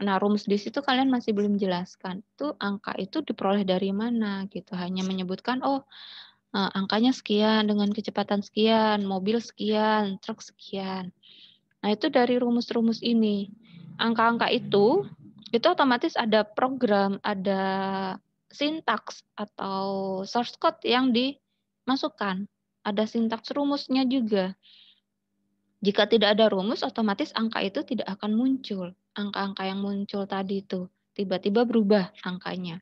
nah rumus di situ kalian masih belum jelaskan itu angka itu diperoleh dari mana gitu hanya menyebutkan oh eh, angkanya sekian dengan kecepatan sekian mobil sekian truk sekian nah itu dari rumus-rumus ini angka-angka itu itu otomatis ada program ada sintaks atau source code yang di masukkan. Ada sintaks rumusnya juga. Jika tidak ada rumus, otomatis angka itu tidak akan muncul. Angka-angka yang muncul tadi itu tiba-tiba berubah angkanya.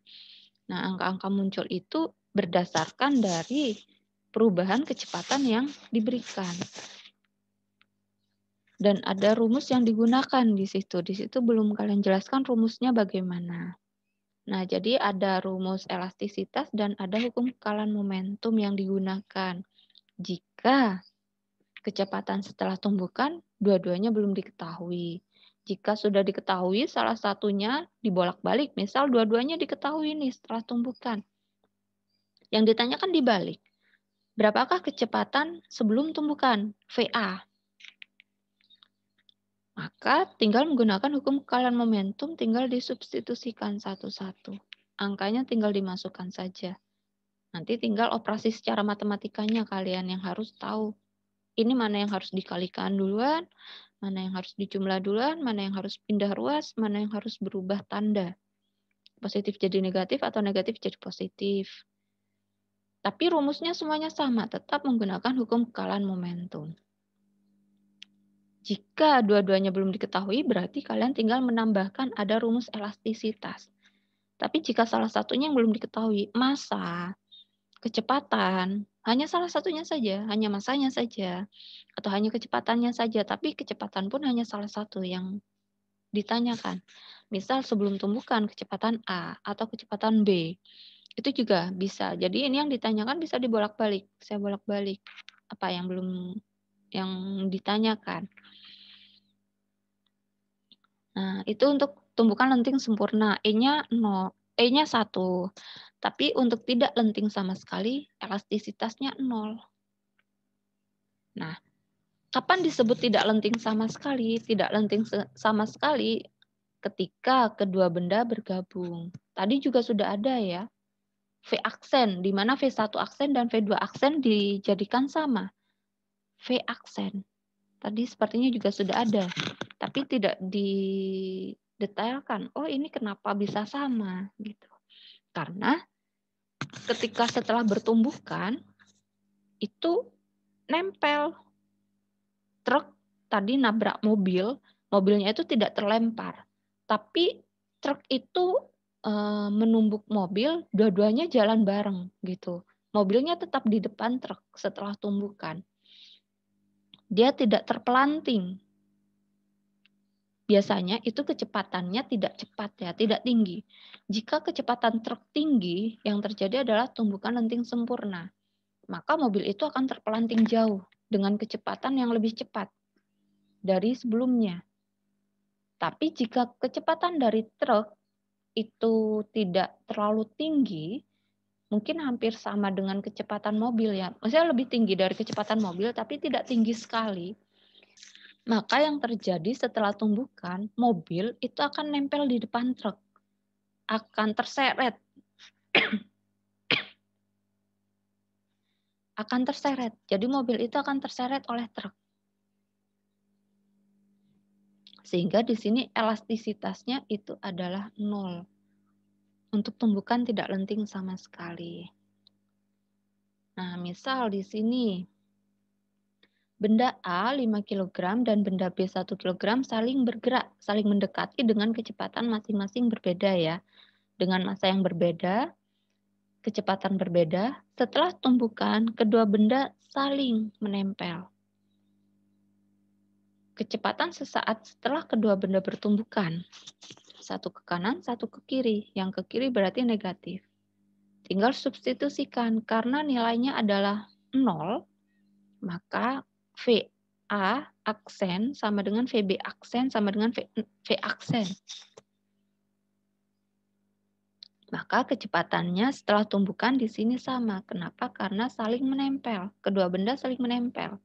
Nah, angka-angka muncul itu berdasarkan dari perubahan kecepatan yang diberikan. Dan ada rumus yang digunakan di situ. Di situ belum kalian jelaskan rumusnya bagaimana. Nah, jadi ada rumus elastisitas dan ada hukum kekalan momentum yang digunakan. Jika kecepatan setelah tumbukan, dua-duanya belum diketahui. Jika sudah diketahui, salah satunya dibolak-balik. Misal dua-duanya diketahui nih setelah tumbukan. Yang ditanyakan dibalik. Berapakah kecepatan sebelum tumbukan? VA. Maka tinggal menggunakan hukum kalan momentum tinggal disubstitusikan satu-satu. Angkanya tinggal dimasukkan saja. Nanti tinggal operasi secara matematikanya kalian yang harus tahu. Ini mana yang harus dikalikan duluan, mana yang harus dijumlah duluan, mana yang harus pindah ruas, mana yang harus berubah tanda. Positif jadi negatif atau negatif jadi positif. Tapi rumusnya semuanya sama, tetap menggunakan hukum kalan momentum. Jika dua-duanya belum diketahui, berarti kalian tinggal menambahkan ada rumus elastisitas. Tapi jika salah satunya yang belum diketahui, masa, kecepatan, hanya salah satunya saja, hanya masanya saja, atau hanya kecepatannya saja, tapi kecepatan pun hanya salah satu yang ditanyakan. Misal sebelum tumbukan kecepatan A atau kecepatan B, itu juga bisa. Jadi ini yang ditanyakan bisa dibolak-balik, saya bolak-balik apa yang belum yang ditanyakan. Nah, itu untuk tumbukan lenting sempurna, E-nya 0, E-nya 1. Tapi untuk tidak lenting sama sekali, elastisitasnya 0. Nah, kapan disebut tidak lenting sama sekali? Tidak lenting sama sekali ketika kedua benda bergabung. Tadi juga sudah ada ya, V aksen, di mana V1 aksen dan V2 aksen dijadikan sama. V aksen tadi sepertinya juga sudah ada, tapi tidak didetailkan. Oh, ini kenapa bisa sama gitu. Karena ketika setelah bertumbuhkan itu nempel truk tadi nabrak mobil, mobilnya itu tidak terlempar. Tapi truk itu e, menumbuk mobil, dua-duanya jalan bareng gitu. Mobilnya tetap di depan truk setelah tumbukan dia tidak terpelanting. Biasanya itu kecepatannya tidak cepat ya, tidak tinggi. Jika kecepatan truk tinggi, yang terjadi adalah tumbukan lenting sempurna. Maka mobil itu akan terpelanting jauh dengan kecepatan yang lebih cepat dari sebelumnya. Tapi jika kecepatan dari truk itu tidak terlalu tinggi, mungkin hampir sama dengan kecepatan mobil ya. Maksudnya lebih tinggi dari kecepatan mobil tapi tidak tinggi sekali. Maka yang terjadi setelah tumbukan, mobil itu akan nempel di depan truk. Akan terseret. akan terseret. Jadi mobil itu akan terseret oleh truk. Sehingga di sini elastisitasnya itu adalah nol untuk tumbukan tidak lenting sama sekali. Nah, misal di sini benda A 5 kg dan benda B 1 kg saling bergerak, saling mendekati dengan kecepatan masing-masing berbeda ya. Dengan masa yang berbeda, kecepatan berbeda, setelah tumbukan kedua benda saling menempel. Kecepatan sesaat setelah kedua benda bertumbukan satu ke kanan, satu ke kiri. Yang ke kiri berarti negatif. Tinggal substitusikan karena nilainya adalah 0, maka v a aksen sama dengan v b aksen sama dengan v, v aksen. Maka kecepatannya setelah tumbukan di sini sama. Kenapa? Karena saling menempel. Kedua benda saling menempel.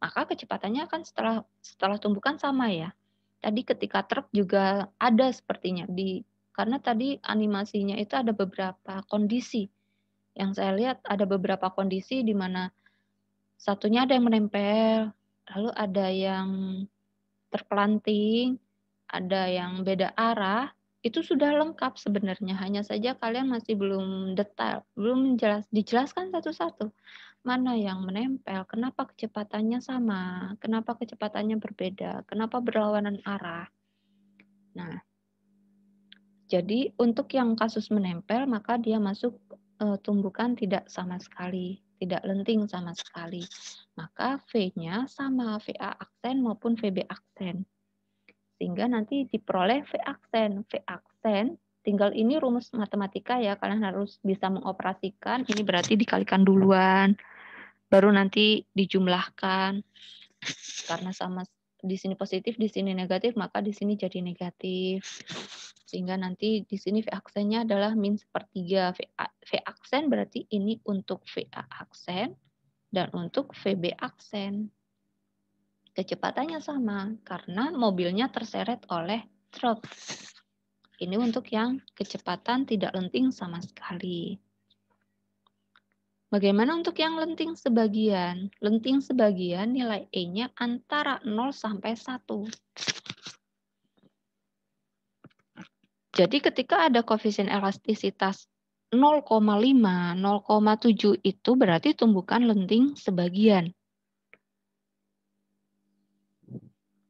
Maka kecepatannya akan setelah setelah tumbukan sama ya. Tadi ketika truk juga ada sepertinya di karena tadi animasinya itu ada beberapa kondisi. Yang saya lihat ada beberapa kondisi di mana satunya ada yang menempel, lalu ada yang terpelanting, ada yang beda arah, itu sudah lengkap sebenarnya. Hanya saja kalian masih belum detail, belum jelas dijelaskan satu-satu mana yang menempel, kenapa kecepatannya sama, kenapa kecepatannya berbeda, kenapa berlawanan arah. Nah, jadi untuk yang kasus menempel maka dia masuk e, tumbukan tidak sama sekali, tidak lenting sama sekali. Maka V-nya sama VA aksen maupun VB aksen. Sehingga nanti diperoleh V aksen. V aksen tinggal ini rumus matematika ya kalian harus bisa mengoperasikan ini berarti dikalikan duluan baru nanti dijumlahkan karena sama di sini positif, di sini negatif, maka di sini jadi negatif. Sehingga nanti di sini V aksennya adalah min sepertiga. V, v aksen berarti ini untuk VA aksen dan untuk VB aksen. Kecepatannya sama karena mobilnya terseret oleh truk. Ini untuk yang kecepatan tidak lenting sama sekali. Bagaimana untuk yang lenting sebagian? Lenting sebagian nilai E-nya antara 0 sampai 1. Jadi ketika ada koefisien elastisitas 0,5, 0,7 itu berarti tumbukan lenting sebagian.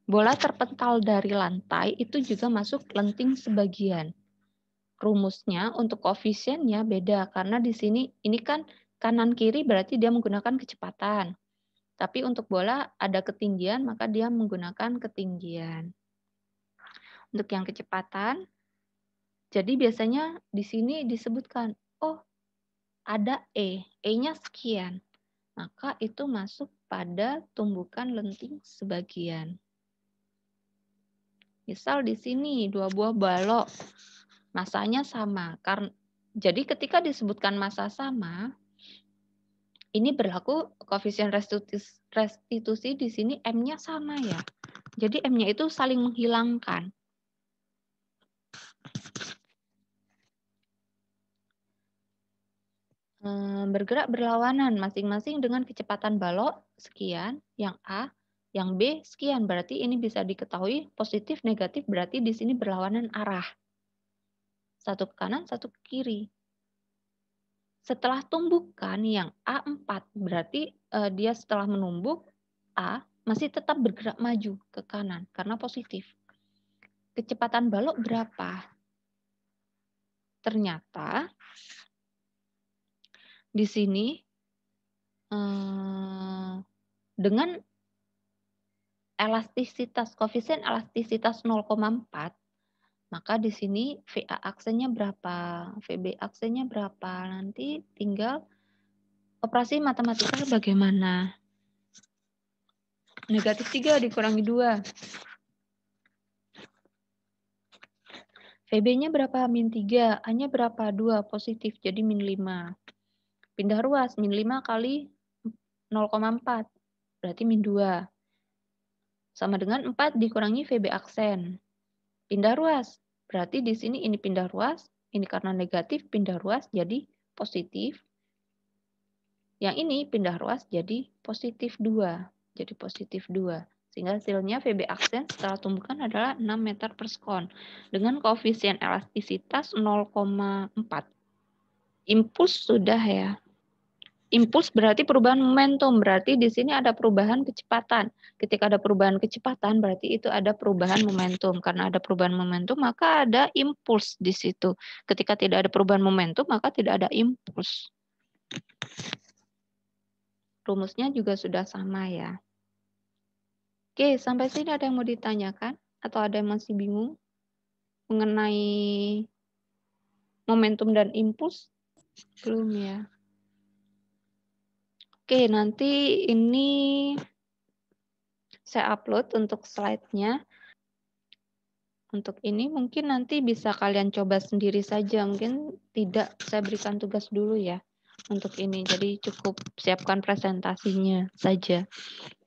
Bola terpental dari lantai itu juga masuk lenting sebagian. Rumusnya untuk koefisiennya beda karena di sini ini kan kanan kiri berarti dia menggunakan kecepatan. Tapi untuk bola ada ketinggian, maka dia menggunakan ketinggian. Untuk yang kecepatan, jadi biasanya di sini disebutkan, oh ada E, E-nya sekian. Maka itu masuk pada tumbukan lenting sebagian. Misal di sini dua buah balok, masanya sama. jadi ketika disebutkan masa sama, ini berlaku koefisien restitusi, restitusi di sini M-nya sama ya. Jadi M-nya itu saling menghilangkan. Bergerak berlawanan masing-masing dengan kecepatan balok sekian, yang A, yang B sekian. Berarti ini bisa diketahui positif, negatif berarti di sini berlawanan arah. Satu ke kanan, satu ke kiri. Setelah tumbukan yang A4 berarti uh, dia setelah menumbuk A masih tetap bergerak maju ke kanan karena positif. Kecepatan balok berapa? Ternyata di sini uh, dengan elastisitas koefisien elastisitas maka di sini VA aksennya berapa, VB aksennya berapa. Nanti tinggal operasi matematika bagaimana. Negatif 3 dikurangi 2. VB-nya berapa? Min 3. A-nya berapa? 2. Positif, jadi min 5. Pindah ruas, min 5 kali 0,4. Berarti min 2. Sama dengan 4 dikurangi VB aksen pindah ruas. Berarti di sini ini pindah ruas, ini karena negatif pindah ruas jadi positif. Yang ini pindah ruas jadi positif 2. Jadi positif 2. Sehingga hasilnya VB aksen setelah tumbukan adalah 6 meter per sekon. Dengan koefisien elastisitas 0,4. Impuls sudah ya, Impuls berarti perubahan momentum, berarti di sini ada perubahan kecepatan. Ketika ada perubahan kecepatan, berarti itu ada perubahan momentum. Karena ada perubahan momentum, maka ada impuls di situ. Ketika tidak ada perubahan momentum, maka tidak ada impuls. Rumusnya juga sudah sama ya. Oke, sampai sini ada yang mau ditanyakan? Atau ada yang masih bingung mengenai momentum dan impuls? Belum ya. Oke, nanti ini saya upload untuk slide-nya. Untuk ini mungkin nanti bisa kalian coba sendiri saja. Mungkin tidak saya berikan tugas dulu ya untuk ini. Jadi cukup siapkan presentasinya saja.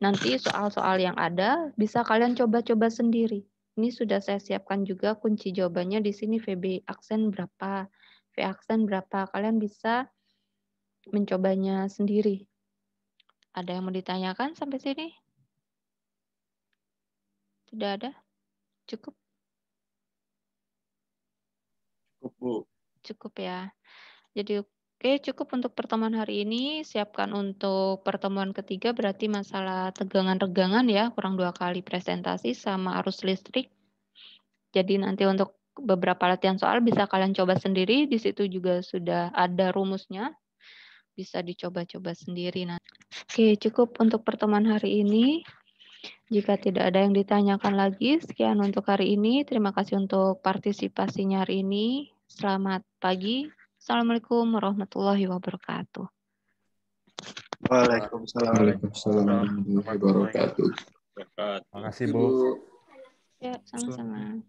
Nanti soal-soal yang ada bisa kalian coba-coba sendiri. Ini sudah saya siapkan juga kunci jawabannya di sini VB aksen berapa, V aksen berapa. Kalian bisa mencobanya sendiri ada yang mau ditanyakan sampai sini? Tidak ada? Cukup? Cukup, Bu. Cukup ya. Jadi Oke, cukup untuk pertemuan hari ini. Siapkan untuk pertemuan ketiga berarti masalah tegangan-regangan ya, kurang dua kali presentasi sama arus listrik. Jadi nanti untuk beberapa latihan soal bisa kalian coba sendiri, di situ juga sudah ada rumusnya bisa dicoba-coba sendiri. Nah, oke cukup untuk pertemuan hari ini. Jika tidak ada yang ditanyakan lagi, sekian untuk hari ini. Terima kasih untuk partisipasinya hari ini. Selamat pagi. Assalamualaikum warahmatullahi wabarakatuh. Waalaikumsalam warahmatullahi wabarakatuh. Terima kasih Bu. Ya, sama-sama.